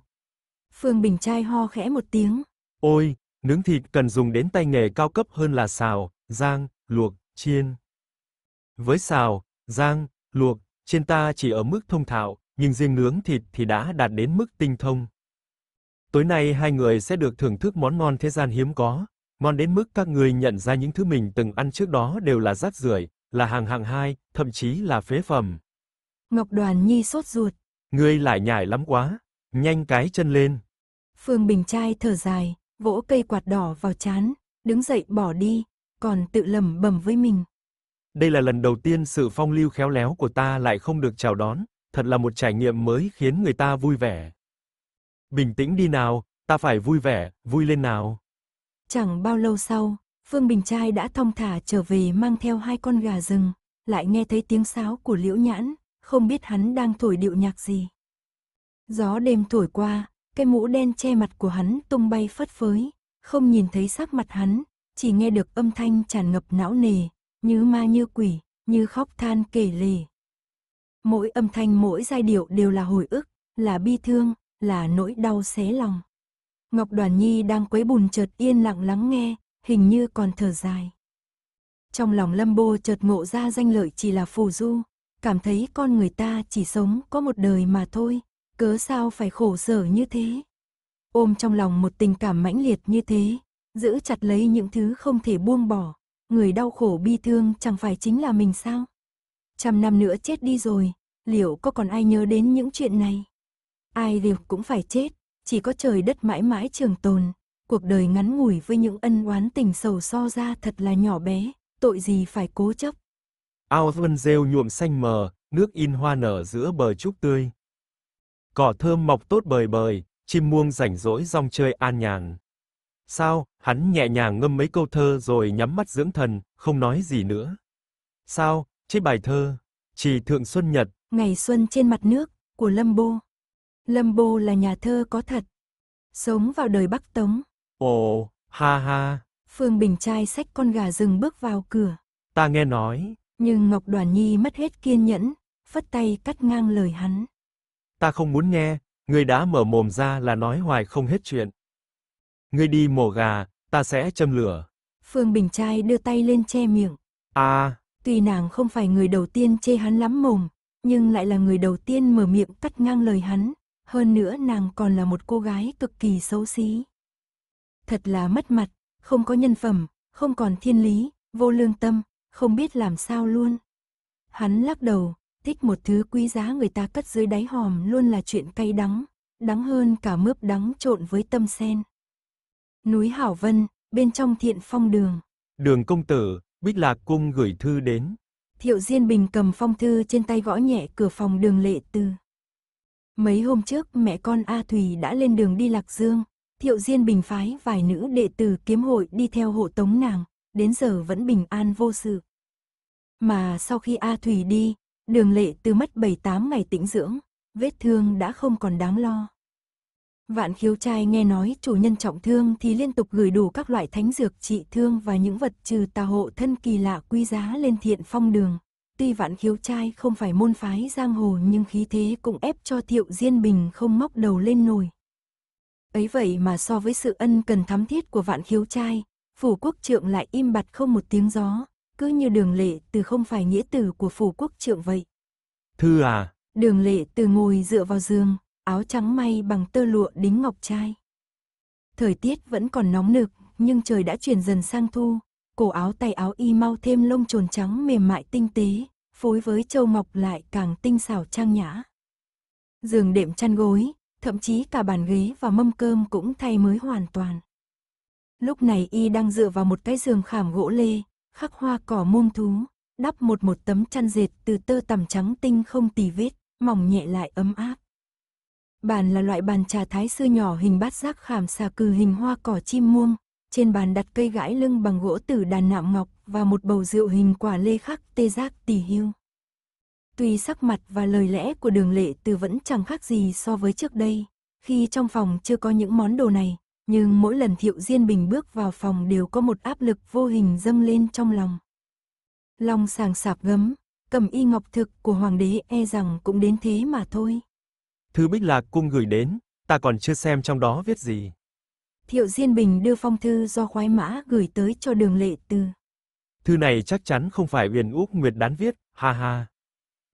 Phương Bình Trai ho khẽ một tiếng. Ôi, nướng thịt cần dùng đến tay nghề cao cấp hơn là xào, rang, luộc, chiên. Với xào, rang, luộc, chiên ta chỉ ở mức thông thạo, nhưng riêng nướng thịt thì đã đạt đến mức tinh thông. Tối nay hai người sẽ được thưởng thức món ngon thế gian hiếm có ngon đến mức các người nhận ra những thứ mình từng ăn trước đó đều là rác rưởi, là hàng hàng hai, thậm chí là phế phẩm. Ngọc Đoàn Nhi sốt ruột. Ngươi lại nhảy lắm quá, nhanh cái chân lên. Phương Bình Trai thở dài, vỗ cây quạt đỏ vào chán, đứng dậy bỏ đi, còn tự lẩm bẩm với mình. Đây là lần đầu tiên sự phong lưu khéo léo của ta lại không được chào đón, thật là một trải nghiệm mới khiến người ta vui vẻ. Bình tĩnh đi nào, ta phải vui vẻ, vui lên nào. Chẳng bao lâu sau, Phương Bình Trai đã thong thả trở về mang theo hai con gà rừng, lại nghe thấy tiếng sáo của Liễu Nhãn, không biết hắn đang thổi điệu nhạc gì. Gió đêm thổi qua, cái mũ đen che mặt của hắn tung bay phất phới, không nhìn thấy sắc mặt hắn, chỉ nghe được âm thanh tràn ngập não nề, như ma như quỷ, như khóc than kể lể. Mỗi âm thanh mỗi giai điệu đều là hồi ức, là bi thương, là nỗi đau xé lòng. Ngọc Đoàn Nhi đang quấy bùn chợt yên lặng lắng nghe, hình như còn thở dài. Trong lòng Lâm Bô chợt ngộ ra danh lợi chỉ là phù du, cảm thấy con người ta chỉ sống có một đời mà thôi, cớ sao phải khổ sở như thế. Ôm trong lòng một tình cảm mãnh liệt như thế, giữ chặt lấy những thứ không thể buông bỏ, người đau khổ bi thương chẳng phải chính là mình sao? Trăm năm nữa chết đi rồi, liệu có còn ai nhớ đến những chuyện này? Ai đều cũng phải chết, chỉ có trời đất mãi mãi trường tồn. Cuộc đời ngắn ngủi với những ân oán tình sầu so ra thật là nhỏ bé, tội gì phải cố chấp. Ao vân rêu nhuộm xanh mờ, nước in hoa nở giữa bờ trúc tươi. Cỏ thơm mọc tốt bời bời, chim muông rảnh rỗi rong chơi an nhàn. Sao, hắn nhẹ nhàng ngâm mấy câu thơ rồi nhắm mắt dưỡng thần, không nói gì nữa. Sao, chiếc bài thơ, trì thượng xuân nhật. Ngày xuân trên mặt nước, của Lâm Bô. Lâm Bồ là nhà thơ có thật. Sống vào đời Bắc Tống. Ồ, ha ha. Phương Bình trai xách con gà rừng bước vào cửa. Ta nghe nói. Nhưng Ngọc Đoàn Nhi mất hết kiên nhẫn, phất tay cắt ngang lời hắn. Ta không muốn nghe, người đã mở mồm ra là nói hoài không hết chuyện. Ngươi đi mổ gà, ta sẽ châm lửa. Phương Bình trai đưa tay lên che miệng. À. Tuy nàng không phải người đầu tiên chê hắn lắm mồm, nhưng lại là người đầu tiên mở miệng cắt ngang lời hắn hơn nữa nàng còn là một cô gái cực kỳ xấu xí. Thật là mất mặt, không có nhân phẩm, không còn thiên lý, vô lương tâm, không biết làm sao luôn. Hắn lắc đầu, thích một thứ quý giá người ta cất dưới đáy hòm luôn là chuyện cay đắng, đắng hơn cả mướp đắng trộn với tâm sen. Núi Hảo Vân, bên trong thiện phong đường. Đường công tử, Bích Lạc Cung gửi thư đến. Thiệu Diên Bình cầm phong thư trên tay gõ nhẹ cửa phòng đường lệ tư. Mấy hôm trước mẹ con A Thùy đã lên đường đi Lạc Dương, Thiệu Diên Bình phái vài nữ đệ tử kiếm hội đi theo hộ tống nàng, đến giờ vẫn bình an vô sự. Mà sau khi A Thùy đi, đường lệ từ mất 7-8 ngày tĩnh dưỡng, vết thương đã không còn đáng lo. Vạn khiếu trai nghe nói chủ nhân trọng thương thì liên tục gửi đủ các loại thánh dược trị thương và những vật trừ tà hộ thân kỳ lạ quý giá lên thiện phong đường. Tuy vạn khiếu trai không phải môn phái giang hồ nhưng khí thế cũng ép cho Thiệu Diên Bình không móc đầu lên nổi. Ấy vậy mà so với sự ân cần thắm thiết của vạn khiếu trai, phủ quốc trượng lại im bặt không một tiếng gió, cứ như đường lệ từ không phải nghĩa tử của phủ quốc trượng vậy. Thư à? Đường lệ từ ngồi dựa vào giường, áo trắng may bằng tơ lụa đính ngọc trai. Thời tiết vẫn còn nóng nực, nhưng trời đã chuyển dần sang thu, cổ áo tay áo y mau thêm lông trồn trắng mềm mại tinh tế, phối với châu mọc lại càng tinh xảo trang nhã. Giường đệm chăn gối, thậm chí cả bàn ghế và mâm cơm cũng thay mới hoàn toàn. Lúc này y đang dựa vào một cái giường khảm gỗ lê, khắc hoa cỏ muông thú, đắp một một tấm chăn dệt từ tơ tằm trắng tinh không tì vết, mỏng nhẹ lại ấm áp. Bàn là loại bàn trà thái xưa nhỏ hình bát giác khảm xà cừ hình hoa cỏ chim muông, trên bàn đặt cây gãi lưng bằng gỗ từ đàn nạm ngọc và một bầu rượu hình quả lê khắc tê giác tỳ hưu. Tuy sắc mặt và lời lẽ của đường lệ từ vẫn chẳng khác gì so với trước đây, khi trong phòng chưa có những món đồ này, nhưng mỗi lần Thiệu Diên Bình bước vào phòng đều có một áp lực vô hình dâng lên trong lòng. Lòng sàng sạp gấm, cầm y ngọc thực của hoàng đế e rằng cũng đến thế mà thôi. Thứ Bích Lạc cung gửi đến, ta còn chưa xem trong đó viết gì. Thiệu Diên Bình đưa phong thư do khoái mã gửi tới cho đường lệ tư. Thư này chắc chắn không phải Uyển Úc Nguyệt đán viết, ha ha.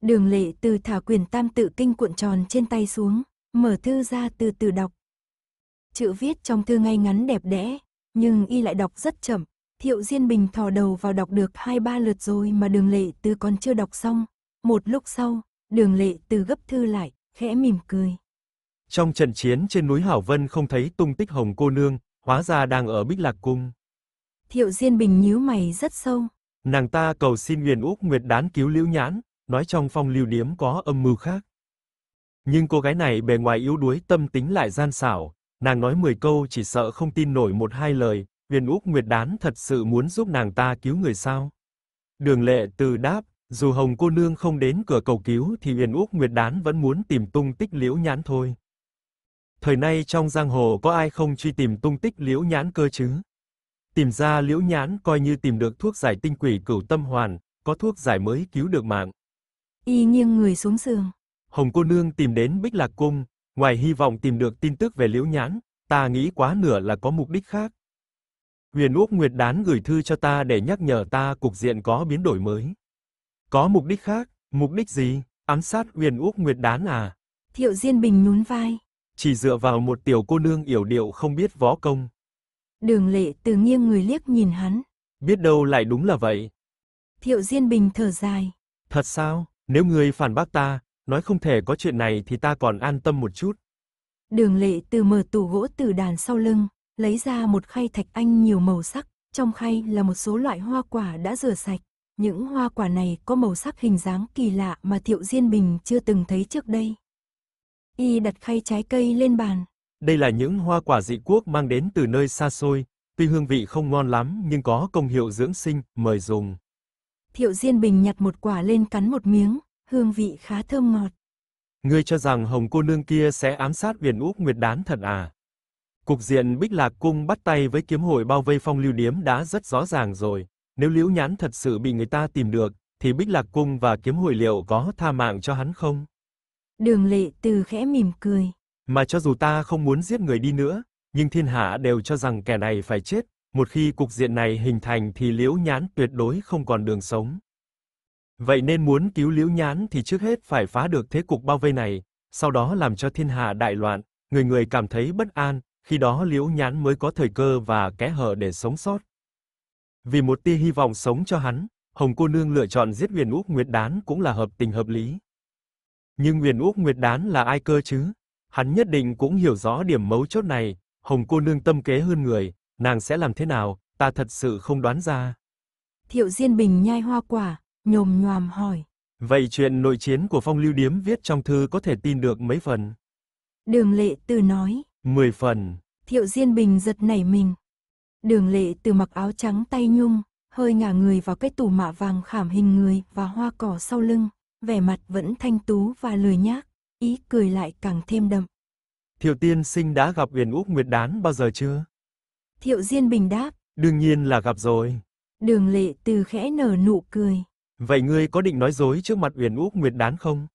Đường lệ Tư thả quyền tam tự kinh cuộn tròn trên tay xuống, mở thư ra từ từ đọc. Chữ viết trong thư ngay ngắn đẹp đẽ, nhưng y lại đọc rất chậm. Thiệu Diên Bình thò đầu vào đọc được hai ba lượt rồi mà đường lệ Tư còn chưa đọc xong. Một lúc sau, đường lệ Tư gấp thư lại, khẽ mỉm cười. Trong trận chiến trên núi Hảo Vân không thấy tung tích Hồng Cô Nương, hóa ra đang ở Bích Lạc Cung. Thiệu Diên Bình nhíu mày rất sâu. Nàng ta cầu xin Huyền Úc Nguyệt đán cứu Liễu Nhãn, nói trong phong lưu điếm có âm mưu khác. Nhưng cô gái này bề ngoài yếu đuối tâm tính lại gian xảo, nàng nói 10 câu chỉ sợ không tin nổi một hai lời, Huyền Úc Nguyệt đán thật sự muốn giúp nàng ta cứu người sao? Đường Lệ từ đáp, dù Hồng cô nương không đến cửa cầu cứu thì Huyền Úc Nguyệt đán vẫn muốn tìm tung tích Liễu Nhãn thôi thời nay trong giang hồ có ai không truy tìm tung tích liễu nhãn cơ chứ? Tìm ra liễu nhãn coi như tìm được thuốc giải tinh quỷ cửu tâm hoàn, có thuốc giải mới cứu được mạng. Y nghiêng người xuống giường. Hồng cô nương tìm đến Bích Lạc Cung, ngoài hy vọng tìm được tin tức về liễu nhãn, ta nghĩ quá nửa là có mục đích khác. Huyền Úc Nguyệt Đán gửi thư cho ta để nhắc nhở ta cục diện có biến đổi mới. Có mục đích khác, mục đích gì? Ám sát Huyền Úc Nguyệt Đán à? Thiệu Diên Bình nhún vai chỉ dựa vào một tiểu cô nương yểu điệu không biết võ công. Đường lệ từ nghiêng người liếc nhìn hắn. Biết đâu lại đúng là vậy. Thiệu Diên Bình thở dài. Thật sao, nếu người phản bác ta, nói không thể có chuyện này thì ta còn an tâm một chút. Đường lệ từ mở tủ gỗ từ đàn sau lưng, lấy ra một khay thạch anh nhiều màu sắc, trong khay là một số loại hoa quả đã rửa sạch. Những hoa quả này có màu sắc hình dáng kỳ lạ mà Thiệu Diên Bình chưa từng thấy trước đây. Y đặt khay trái cây lên bàn. Đây là những hoa quả dị quốc mang đến từ nơi xa xôi, tuy hương vị không ngon lắm nhưng có công hiệu dưỡng sinh, mời dùng. Thiệu Diên Bình nhặt một quả lên cắn một miếng, hương vị khá thơm ngọt. Ngươi cho rằng hồng cô nương kia sẽ ám sát Uyển Úc Nguyệt Đán thật à? Cục diện Bích Lạc Cung bắt tay với kiếm hội bao vây phong lưu điếm đã rất rõ ràng rồi. Nếu Liễu Nhán thật sự bị người ta tìm được, thì Bích Lạc Cung và kiếm hội liệu có tha mạng cho hắn không? Đường lệ từ khẽ mỉm cười. Mà cho dù ta không muốn giết người đi nữa, nhưng thiên hạ đều cho rằng kẻ này phải chết, một khi cục diện này hình thành thì Liễu Nhán tuyệt đối không còn đường sống. Vậy nên muốn cứu Liễu Nhán thì trước hết phải phá được thế cục bao vây này, sau đó làm cho thiên hạ đại loạn, người người cảm thấy bất an, khi đó Liễu Nhán mới có thời cơ và kẽ hở để sống sót. Vì một tia hy vọng sống cho hắn, Hồng cô nương lựa chọn giết Huyền Úc Nguyệt Đán cũng là hợp tình hợp lý. Nhưng Huyền Úc Nguyệt Đán là ai cơ chứ? Hắn nhất định cũng hiểu rõ điểm mấu chốt này, Hồng cô nương tâm kế hơn người, nàng sẽ làm thế nào, ta thật sự không đoán ra. Thiệu Diên Bình nhai hoa quả, nhồm nhoàm hỏi. Vậy chuyện nội chiến của Phong Lưu Điếm viết trong thư có thể tin được mấy phần? Đường Lệ Từ nói. Mười phần. Thiệu Diên Bình giật nảy mình. Đường Lệ Từ mặc áo trắng tay nhung, hơi ngả người vào cái tủ mạ vàng khảm hình người và hoa cỏ sau lưng vẻ mặt vẫn thanh tú và lười nhác, ý cười lại càng thêm đậm. Thiệu tiên sinh đã gặp Uyển Úc Nguyệt Đán bao giờ chưa? Thiệu Diên Bình đáp. Đương nhiên là gặp rồi. Đường lệ từ khẽ nở nụ cười. Vậy ngươi có định nói dối trước mặt Uyển Úc Nguyệt Đán không?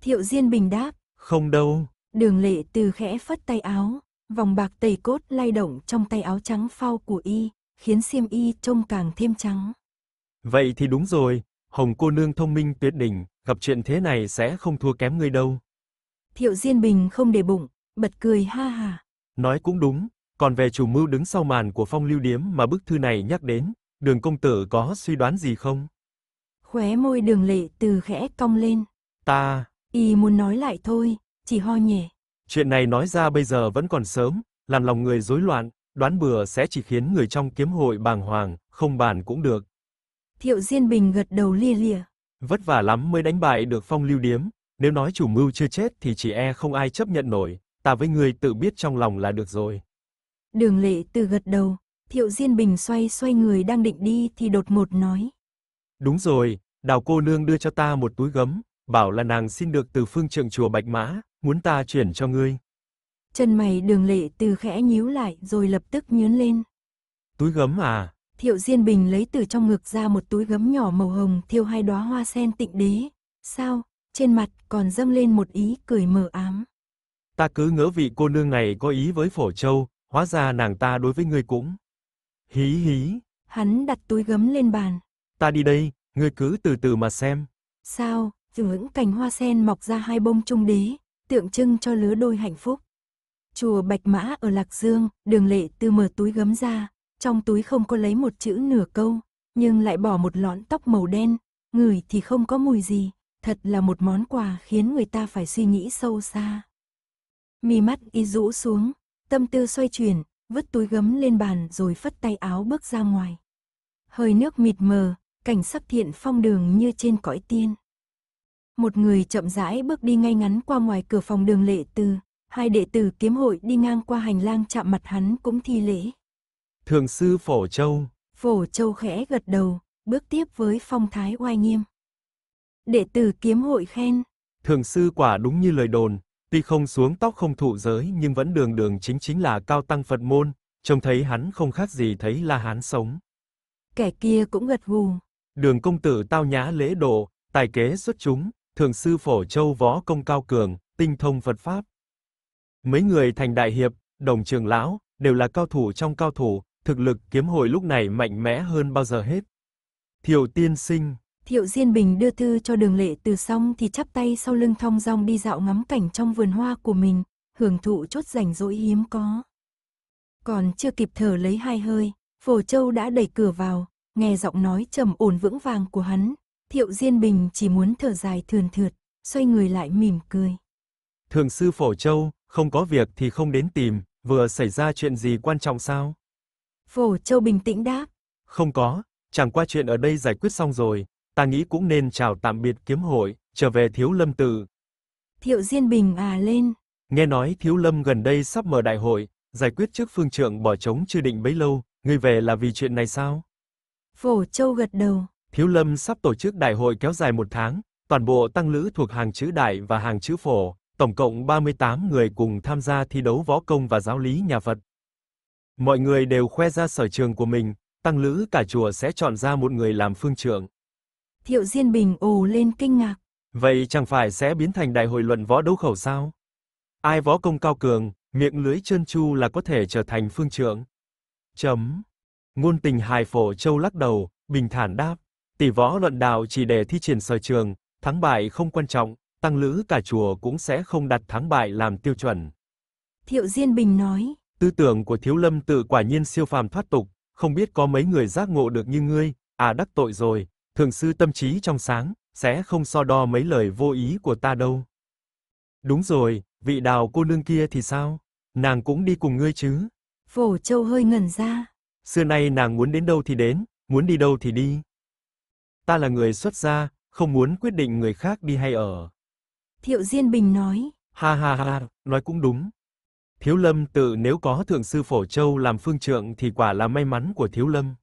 Thiệu Diên Bình đáp. Không đâu. Đường lệ từ khẽ phất tay áo, vòng bạc tẩy cốt lay động trong tay áo trắng phao của y, khiến xiêm y trông càng thêm trắng. Vậy thì đúng rồi, Hồng cô nương thông minh tuyệt đỉnh, gặp chuyện thế này sẽ không thua kém ngươi đâu. Thiệu Diên Bình không để bụng, bật cười ha ha. Nói cũng đúng, còn về chủ mưu đứng sau màn của phong lưu điếm mà bức thư này nhắc đến, đường công tử có suy đoán gì không? Khóe môi đường lệ từ khẽ cong lên. Ta... Y muốn nói lại thôi, chỉ ho nhẹ. Chuyện này nói ra bây giờ vẫn còn sớm, làm lòng người rối loạn, đoán bừa sẽ chỉ khiến người trong kiếm hội bàng hoàng, không bàn cũng được. Thiệu Diên Bình gật đầu lia lịa. Vất vả lắm mới đánh bại được phong lưu điếm, nếu nói chủ mưu chưa chết thì chỉ e không ai chấp nhận nổi, ta với người tự biết trong lòng là được rồi. Đường lệ từ gật đầu, Thiệu Diên Bình xoay xoay người đang định đi thì đột ngột nói. Đúng rồi, đào cô nương đưa cho ta một túi gấm, bảo là nàng xin được từ phương trượng chùa Bạch Mã, muốn ta chuyển cho ngươi. Chân mày đường lệ từ khẽ nhíu lại rồi lập tức nhớn lên. Túi gấm à, Thiệu Diên Bình lấy từ trong ngực ra một túi gấm nhỏ màu hồng thiêu hai đóa hoa sen tịnh đế. Sao, trên mặt còn dâng lên một ý cười mờ ám. Ta cứ ngỡ vị cô nương này có ý với phổ châu, hóa ra nàng ta đối với ngươi cũng. Hí hí. Hắn đặt túi gấm lên bàn. Ta đi đây, ngươi cứ từ từ mà xem. Sao, những cành hoa sen mọc ra hai bông trung đế, tượng trưng cho lứa đôi hạnh phúc. Chùa Bạch Mã ở Lạc Dương, đường lệ tư mở túi gấm ra, trong túi không có lấy một chữ nửa câu, nhưng lại bỏ một lọn tóc màu đen, người thì không có mùi gì, thật là một món quà khiến người ta phải suy nghĩ sâu xa. Mi mắt y rũ xuống, tâm tư xoay chuyển, vứt túi gấm lên bàn rồi phất tay áo bước ra ngoài. Hơi nước mịt mờ, cảnh sắc thiện phong đường như trên cõi tiên. Một người chậm rãi bước đi ngay ngắn qua ngoài cửa phòng đường lệ từ, hai đệ tử kiếm hội đi ngang qua hành lang chạm mặt hắn cũng thi lễ. Thường sư Phổ Châu. Phổ Châu khẽ gật đầu, bước tiếp với phong thái oai nghiêm. Đệ tử kiếm hội khen. Thường sư quả đúng như lời đồn, tuy không xuống tóc không thụ giới nhưng vẫn đường đường chính chính là cao tăng Phật môn, trông thấy hắn không khác gì thấy là hắn sống. Kẻ kia cũng gật gù. Đường công tử tao nhã lễ độ, tài kế xuất chúng, thường sư Phổ Châu võ công cao cường, tinh thông Phật pháp. Mấy người thành đại hiệp, đồng trường lão, đều là cao thủ trong cao thủ, thực lực kiếm hội lúc này mạnh mẽ hơn bao giờ hết. Thiệu tiên sinh. Thiệu Diên Bình đưa thư cho đường lệ từ xong thì chắp tay sau lưng thong dong đi dạo ngắm cảnh trong vườn hoa của mình, hưởng thụ chốt rảnh rỗi hiếm có. Còn chưa kịp thở lấy hai hơi, Phổ Châu đã đẩy cửa vào, nghe giọng nói trầm ổn vững vàng của hắn, Thiệu Diên Bình chỉ muốn thở dài thườn thượt, xoay người lại mỉm cười. Thường sư Phổ Châu, không có việc thì không đến tìm, vừa xảy ra chuyện gì quan trọng sao? Phổ Châu bình tĩnh đáp. Không có, chẳng qua chuyện ở đây giải quyết xong rồi, ta nghĩ cũng nên chào tạm biệt kiếm hội, trở về Thiếu Lâm tự. Thiệu Diên Bình à lên. Nghe nói Thiếu Lâm gần đây sắp mở đại hội, giải quyết trước phương trượng bỏ trống chưa định bấy lâu, ngươi về là vì chuyện này sao? Phổ Châu gật đầu. Thiếu Lâm sắp tổ chức đại hội kéo dài một tháng, toàn bộ tăng lữ thuộc hàng chữ đại và hàng chữ phổ, tổng cộng 38 người cùng tham gia thi đấu võ công và giáo lý nhà Phật, Mọi người đều khoe ra sở trường của mình, tăng lữ cả chùa sẽ chọn ra một người làm phương trưởng. Thiệu Diên Bình ồ lên kinh ngạc. Vậy chẳng phải sẽ biến thành đại hội luận võ đấu khẩu sao? Ai võ công cao cường, miệng lưới trơn chu là có thể trở thành phương trưởng. Chấm. Ngôn tình hài phổ châu lắc đầu, bình thản đáp. Tỷ võ luận đạo chỉ để thi triển sở trường, thắng bại không quan trọng, tăng lữ cả chùa cũng sẽ không đặt thắng bại làm tiêu chuẩn. Thiệu Diên Bình nói. Tư tưởng của Thiếu Lâm tự quả nhiên siêu phàm thoát tục, không biết có mấy người giác ngộ được như ngươi, à đắc tội rồi, thượng sư tâm trí trong sáng, sẽ không so đo mấy lời vô ý của ta đâu. Đúng rồi, vị đào cô nương kia thì sao? Nàng cũng đi cùng ngươi chứ? Phổ Châu hơi ngẩn ra. Xưa nay nàng muốn đến đâu thì đến, muốn đi đâu thì đi. Ta là người xuất gia, không muốn quyết định người khác đi hay ở. Thiệu Diên Bình nói. Ha ha ha, nói cũng đúng. Thiếu Lâm tự nếu có Thượng Sư Phổ Châu làm phương trượng thì quả là may mắn của Thiếu Lâm.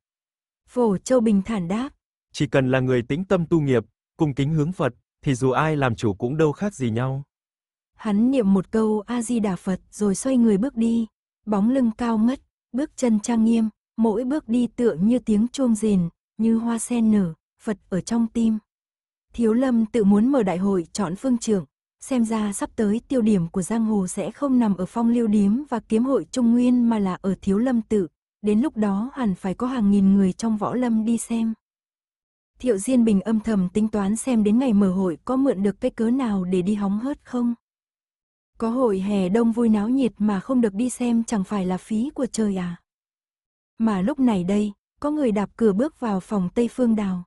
Phổ Châu bình thản đáp. Chỉ cần là người tĩnh tâm tu nghiệp, cung kính hướng Phật, thì dù ai làm chủ cũng đâu khác gì nhau. Hắn niệm một câu A-di-đà Phật rồi xoay người bước đi, bóng lưng cao ngất, bước chân trang nghiêm, mỗi bước đi tựa như tiếng chuông rền, như hoa sen nở, Phật ở trong tim. Thiếu Lâm tự muốn mở đại hội chọn phương trưởng, xem ra sắp tới tiêu điểm của giang hồ sẽ không nằm ở phong liêu điếm và kiếm hội Trung Nguyên mà là ở thiếu lâm tự, đến lúc đó hẳn phải có hàng nghìn người trong võ lâm đi xem. Thiệu Diên Bình âm thầm tính toán xem đến ngày mở hội có mượn được cái cớ nào để đi hóng hớt không. Có hội hè đông vui náo nhiệt mà không được đi xem chẳng phải là phí của trời à. Mà lúc này đây, có người đạp cửa bước vào phòng Tây Phương Đào.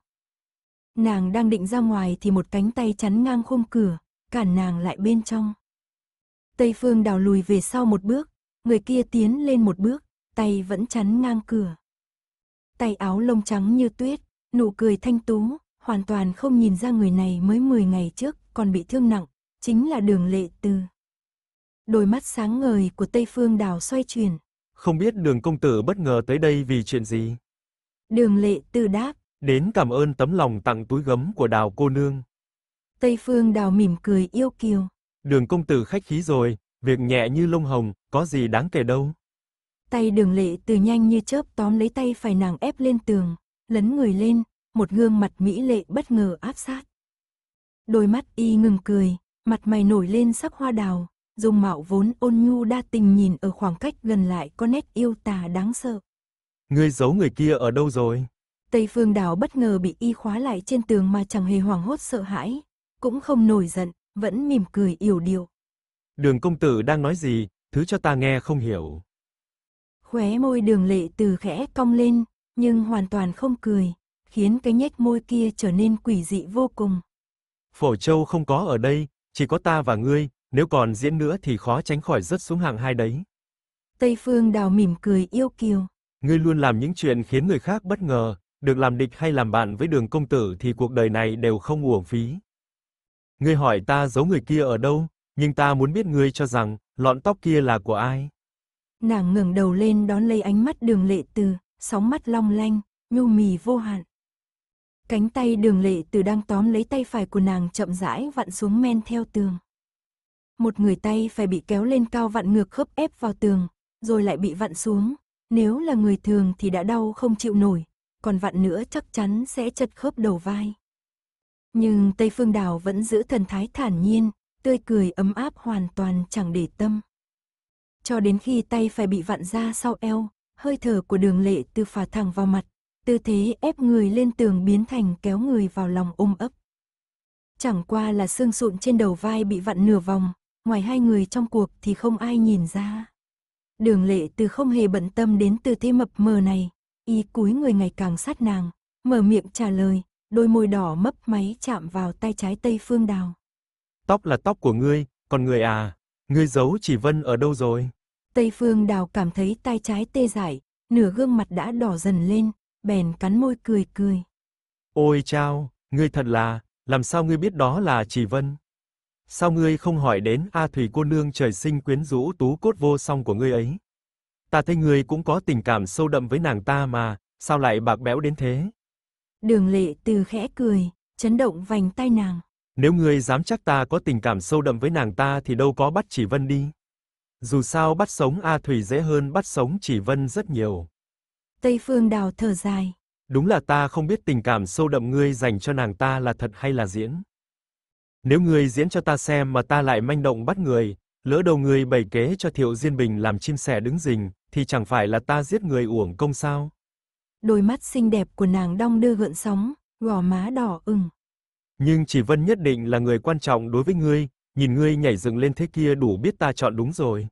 Nàng đang định ra ngoài thì một cánh tay chắn ngang khung cửa, cản nàng lại bên trong. Tây Phương đào lùi về sau một bước, người kia tiến lên một bước, tay vẫn chắn ngang cửa. Tay áo lông trắng như tuyết, nụ cười thanh tú, hoàn toàn không nhìn ra người này mới 10 ngày trước còn bị thương nặng, chính là đường lệ từ. Đôi mắt sáng ngời của Tây Phương Đào xoay chuyển. Không biết đường công tử bất ngờ tới đây vì chuyện gì? Đường lệ từ đáp. Đến cảm ơn tấm lòng tặng túi gấm của đào cô nương. Tây Phương Đào mỉm cười yêu kiều. Đường công tử khách khí rồi, việc nhẹ như lông hồng, có gì đáng kể đâu. Tay đường lệ từ nhanh như chớp tóm lấy tay phải nàng ép lên tường, lấn người lên, một gương mặt mỹ lệ bất ngờ áp sát. Đôi mắt y ngừng cười, mặt mày nổi lên sắc hoa đào, dung mạo vốn ôn nhu đa tình nhìn ở khoảng cách gần lại có nét yêu tà đáng sợ. Ngươi giấu người kia ở đâu rồi? Tây phương đào bất ngờ bị y khóa lại trên tường mà chẳng hề hoảng hốt sợ hãi, cũng không nổi giận, vẫn mỉm cười yểu điệu. Đường công tử đang nói gì, thứ cho ta nghe không hiểu. Khóe môi đường lệ từ khẽ cong lên, nhưng hoàn toàn không cười, khiến cái nhếch môi kia trở nên quỷ dị vô cùng. Phổ Châu không có ở đây, chỉ có ta và ngươi, nếu còn diễn nữa thì khó tránh khỏi rớt xuống hạng hai đấy. Tây Phương Đào mỉm cười yêu kiều. Ngươi luôn làm những chuyện khiến người khác bất ngờ, được làm địch hay làm bạn với đường công tử thì cuộc đời này đều không uổng phí. Ngươi hỏi ta giấu người kia ở đâu, nhưng ta muốn biết ngươi cho rằng, lọn tóc kia là của ai. Nàng ngẩng đầu lên đón lấy ánh mắt đường lệ từ, sóng mắt long lanh, nhu mì vô hạn. Cánh tay đường lệ từ đang tóm lấy tay phải của nàng chậm rãi vặn xuống men theo tường. Một người tay phải bị kéo lên cao vặn ngược khớp ép vào tường, rồi lại bị vặn xuống. Nếu là người thường thì đã đau không chịu nổi, còn vặn nữa chắc chắn sẽ chật khớp đầu vai. Nhưng Tây Phương Đào vẫn giữ thần thái thản nhiên, tươi cười ấm áp hoàn toàn chẳng để tâm. Cho đến khi tay phải bị vặn ra sau eo, hơi thở của đường lệ từ phả thẳng vào mặt, tư thế ép người lên tường biến thành kéo người vào lòng ôm ấp. Chẳng qua là xương sụn trên đầu vai bị vặn nửa vòng, ngoài hai người trong cuộc thì không ai nhìn ra. Đường lệ từ không hề bận tâm đến tư thế mập mờ này, y cúi người ngày càng sát nàng, mở miệng trả lời, đôi môi đỏ mấp máy chạm vào tay trái Tây Phương Đào. Tóc là tóc của ngươi, còn người à, ngươi giấu chỉ vân ở đâu rồi? Tây Phương Đào cảm thấy tay trái tê dại, nửa gương mặt đã đỏ dần lên, bèn cắn môi cười cười. Ôi chao, ngươi thật là, làm sao ngươi biết đó là chỉ vân? Sao ngươi không hỏi đến A Thủy cô nương trời sinh quyến rũ tú cốt vô song của ngươi ấy? Ta thấy ngươi cũng có tình cảm sâu đậm với nàng ta mà, sao lại bạc bẽo đến thế? Đường lệ từ khẽ cười, chấn động vành tay nàng. Nếu ngươi dám chắc ta có tình cảm sâu đậm với nàng ta thì đâu có bắt chỉ vân đi. Dù sao bắt sống A Thủy dễ hơn bắt sống chỉ vân rất nhiều. Tây Phương Đào thở dài. Đúng là ta không biết tình cảm sâu đậm ngươi dành cho nàng ta là thật hay là diễn. Nếu ngươi diễn cho ta xem mà ta lại manh động bắt người, lỡ đầu ngươi bày kế cho Thiệu Diên Bình làm chim sẻ đứng rình, thì chẳng phải là ta giết người uổng công sao? Đôi mắt xinh đẹp của nàng đong đưa gợn sóng, gò má đỏ ửng. Nhưng chỉ Vân nhất định là người quan trọng đối với ngươi, nhìn ngươi nhảy dựng lên thế kia đủ biết ta chọn đúng rồi.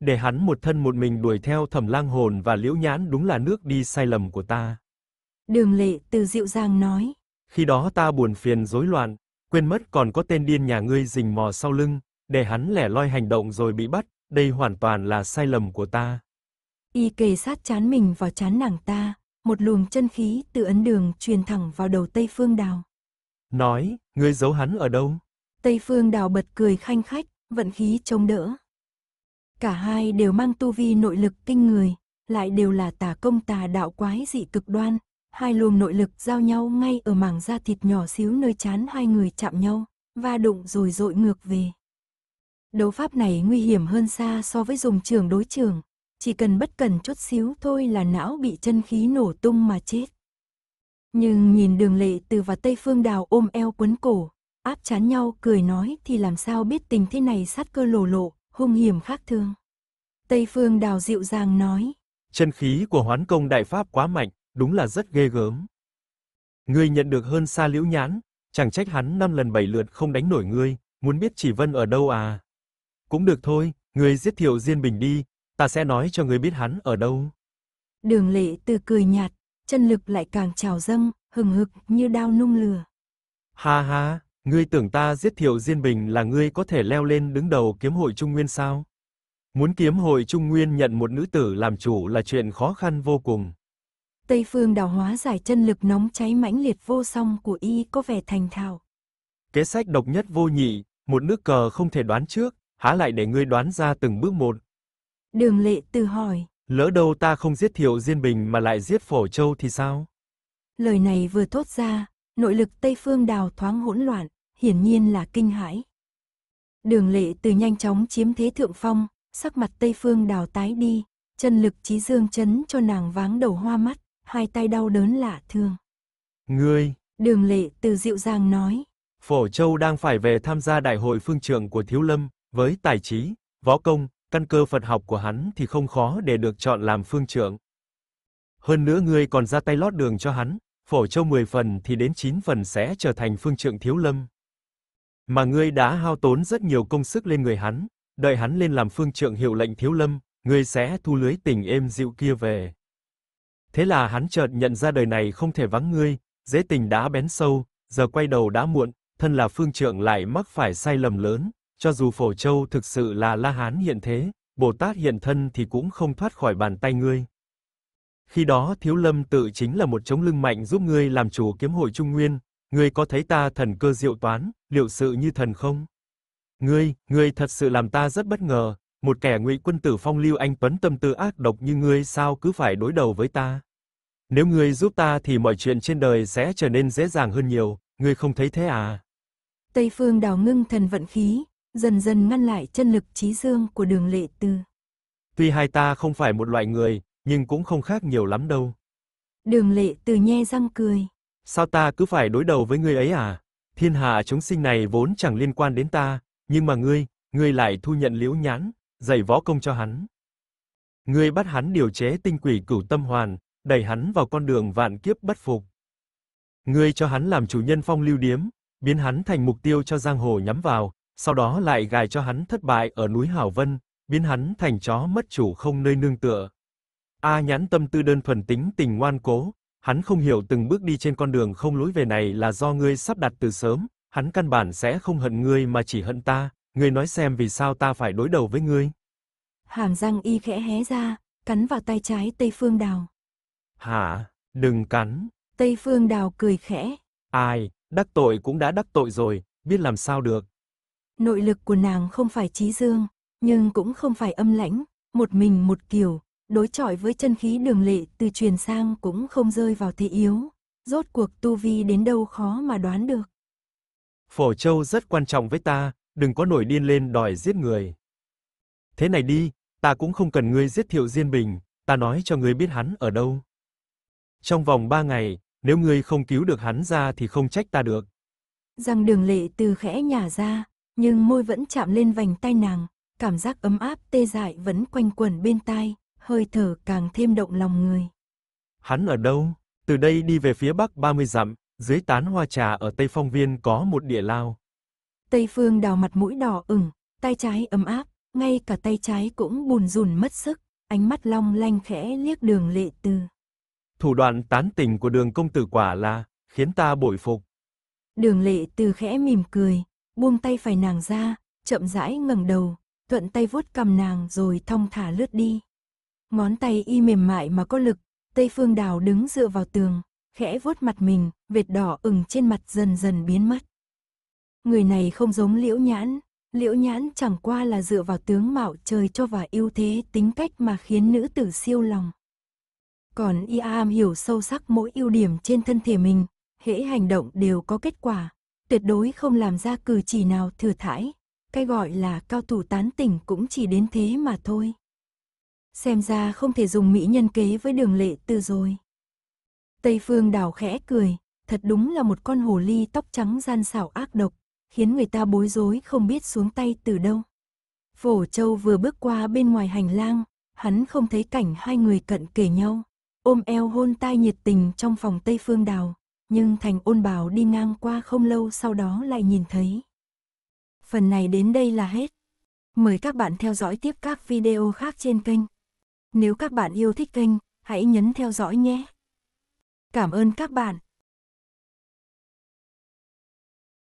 Để hắn một thân một mình đuổi theo Thẩm Lang Hồn và Liễu Nhãn đúng là nước đi sai lầm của ta. Đường Lệ từ dịu dàng nói. Khi đó ta buồn phiền rối loạn, quên mất còn có tên điên nhà ngươi rình mò sau lưng, để hắn lẻ loi hành động rồi bị bắt, đây hoàn toàn là sai lầm của ta. Y kề sát chán mình vào chán nàng ta, một luồng chân khí từ ấn đường truyền thẳng vào đầu Tây Phương Đào. Nói, ngươi giấu hắn ở đâu? Tây Phương Đào bật cười khanh khách, vận khí chống đỡ. Cả hai đều mang tu vi nội lực kinh người, lại đều là tà công tà đạo quái dị cực đoan. Hai luồng nội lực giao nhau ngay ở mảng da thịt nhỏ xíu nơi chán hai người chạm nhau, va đụng rồi dội ngược về. Đấu pháp này nguy hiểm hơn xa so với dùng trường đối trường, chỉ cần bất cần chút xíu thôi là não bị chân khí nổ tung mà chết. Nhưng nhìn đường lệ từ và Tây Phương Đào ôm eo quấn cổ, áp chán nhau cười nói thì làm sao biết tình thế này sát cơ lồ lộ, hung hiểm khác thương. Tây Phương Đào dịu dàng nói. Chân khí của hoán công đại pháp quá mạnh, đúng là rất ghê gớm. Ngươi nhận được hơn xa liễu nhãn, chẳng trách hắn năm lần bảy lượt không đánh nổi ngươi, muốn biết chỉ vân ở đâu à. Cũng được thôi, ngươi giết thiệu diên bình đi, ta sẽ nói cho người biết hắn ở đâu. Đường lệ từ cười nhạt, chân lực lại càng trào dâng, hừng hực như đao nung lửa. Ha ha, ngươi tưởng ta giết thiệu Diên Bình là ngươi có thể leo lên đứng đầu kiếm hội Trung Nguyên sao? Muốn kiếm hội Trung Nguyên nhận một nữ tử làm chủ là chuyện khó khăn vô cùng. Tây phương đào hóa giải chân lực nóng cháy mãnh liệt vô song của y có vẻ thành thạo. Kế sách độc nhất vô nhị, một nước cờ không thể đoán trước, há lại để ngươi đoán ra từng bước một, Đường lệ từ hỏi. Lỡ đâu ta không giết Thiệu Diên Bình mà lại giết Phổ Châu thì sao? Lời này vừa thốt ra, nội lực Tây Phương Đào thoáng hỗn loạn, hiển nhiên là kinh hãi. Đường lệ từ nhanh chóng chiếm thế thượng phong, sắc mặt Tây Phương Đào tái đi, chân lực trí dương chấn cho nàng váng đầu hoa mắt, hai tay đau đớn lạ thương. Ngươi! Đường lệ từ dịu dàng nói. Phổ Châu đang phải về tham gia đại hội phương trưởng của Thiếu Lâm, với tài trí, võ công, căn cơ Phật học của hắn thì không khó để được chọn làm phương trưởng. Hơn nữa ngươi còn ra tay lót đường cho hắn, phổ châu 10 phần thì đến 9 phần sẽ trở thành phương trưởng thiếu lâm. Mà ngươi đã hao tốn rất nhiều công sức lên người hắn, đợi hắn lên làm phương trưởng hiệu lệnh thiếu lâm, ngươi sẽ thu lưới tình êm dịu kia về. Thế là hắn chợt nhận ra đời này không thể vắng ngươi, dễ tình đã bén sâu, giờ quay đầu đã muộn, thân là phương trưởng lại mắc phải sai lầm lớn, cho dù Phổ Châu thực sự là La Hán hiện thế, Bồ Tát hiện thân thì cũng không thoát khỏi bàn tay ngươi. Khi đó Thiếu Lâm tự chính là một chống lưng mạnh giúp ngươi làm chủ kiếm hội Trung Nguyên, ngươi có thấy ta thần cơ diệu toán, liệu sự như thần không? Ngươi, ngươi thật sự làm ta rất bất ngờ, một kẻ ngụy quân tử phong lưu anh tuấn tâm tư ác độc như ngươi sao cứ phải đối đầu với ta? Nếu ngươi giúp ta thì mọi chuyện trên đời sẽ trở nên dễ dàng hơn nhiều, ngươi không thấy thế à? Tây Phương Đào ngưng thần vận khí, dần dần ngăn lại chân lực trí dương của đường lệ tư. Tuy hai ta không phải một loại người, nhưng cũng không khác nhiều lắm đâu. Đường lệ từ nhe răng cười. Sao ta cứ phải đối đầu với ngươi ấy à? Thiên hạ chúng sinh này vốn chẳng liên quan đến ta, nhưng mà ngươi, ngươi lại thu nhận liễu nhãn, dạy võ công cho hắn. Ngươi bắt hắn điều chế tinh quỷ cửu tâm hoàn, đẩy hắn vào con đường vạn kiếp bất phục. Ngươi cho hắn làm chủ nhân phong lưu điếm, biến hắn thành mục tiêu cho giang hồ nhắm vào, sau đó lại gài cho hắn thất bại ở núi Hảo Vân, biến hắn thành chó mất chủ không nơi nương tựa. A nhãn tâm tư đơn thuần tính tình ngoan cố, hắn không hiểu từng bước đi trên con đường không lối về này là do ngươi sắp đặt từ sớm, hắn căn bản sẽ không hận ngươi mà chỉ hận ta, ngươi nói xem vì sao ta phải đối đầu với ngươi. Hàm răng y khẽ hé ra, cắn vào tay trái Tây Phương Đào. Hả, đừng cắn. Tây Phương Đào cười khẽ. Ai, đắc tội cũng đã đắc tội rồi, biết làm sao được. Nội lực của nàng không phải trí dương, nhưng cũng không phải âm lãnh, một mình một kiểu, đối chọi với chân khí đường lệ từ truyền sang cũng không rơi vào thế yếu. Rốt cuộc tu vi đến đâu khó mà đoán được. Phổ Châu rất quan trọng với ta, đừng có nổi điên lên đòi giết người. Thế này đi, ta cũng không cần ngươi giết Thiệu Diên Bình, ta nói cho ngươi biết hắn ở đâu. Trong vòng ba ngày, nếu ngươi không cứu được hắn ra thì không trách ta được. Rằng đường lệ từ khẽ nhả ra, nhưng môi vẫn chạm lên vành tay nàng, cảm giác ấm áp tê dại vẫn quanh quẩn bên tai, hơi thở càng thêm động lòng người. Hắn ở đâu? Từ đây đi về phía bắc 30 dặm, dưới tán hoa trà ở Tây Phong Viên có một địa lao. Tây Phương đào mặt mũi đỏ ửng, tay trái ấm áp, ngay cả tay trái cũng bùn rùn mất sức, ánh mắt long lanh khẽ liếc đường lệ tư. Thủ đoạn tán tình của đường công tử quả là khiến ta bội phục. Đường lệ từ khẽ mỉm cười, buông tay phải nàng ra, chậm rãi ngẩng đầu, thuận tay vuốt cầm nàng rồi thong thả lướt đi. Ngón tay y mềm mại mà có lực, Tây Phương Đào đứng dựa vào tường, khẽ vuốt mặt mình, vệt đỏ ửng trên mặt dần dần biến mất. Người này không giống Liễu Nhãn, Liễu Nhãn chẳng qua là dựa vào tướng mạo trời cho và ưu thế tính cách mà khiến nữ tử siêu lòng. Còn y am hiểu sâu sắc mỗi ưu điểm trên thân thể mình, hễ hành động đều có kết quả, tuyệt đối không làm ra cử chỉ nào thừa thải. Cái gọi là cao thủ tán tỉnh cũng chỉ đến thế mà thôi. Xem ra không thể dùng mỹ nhân kế với đường lệ tư rồi. Tây phương đào khẽ cười, thật đúng là một con hồ ly tóc trắng gian xảo ác độc, khiến người ta bối rối không biết xuống tay từ đâu. Phổ Châu vừa bước qua bên ngoài hành lang, hắn không thấy cảnh hai người cận kề nhau, ôm eo hôn tai nhiệt tình trong phòng Tây Phương Đào nhưng thành ôn bảo đi ngang qua không lâu sau đó lại nhìn thấy. Phần này đến đây là hết. Mời các bạn theo dõi tiếp các video khác trên kênh. Nếu các bạn yêu thích kênh, hãy nhấn theo dõi nhé. Cảm ơn các bạn.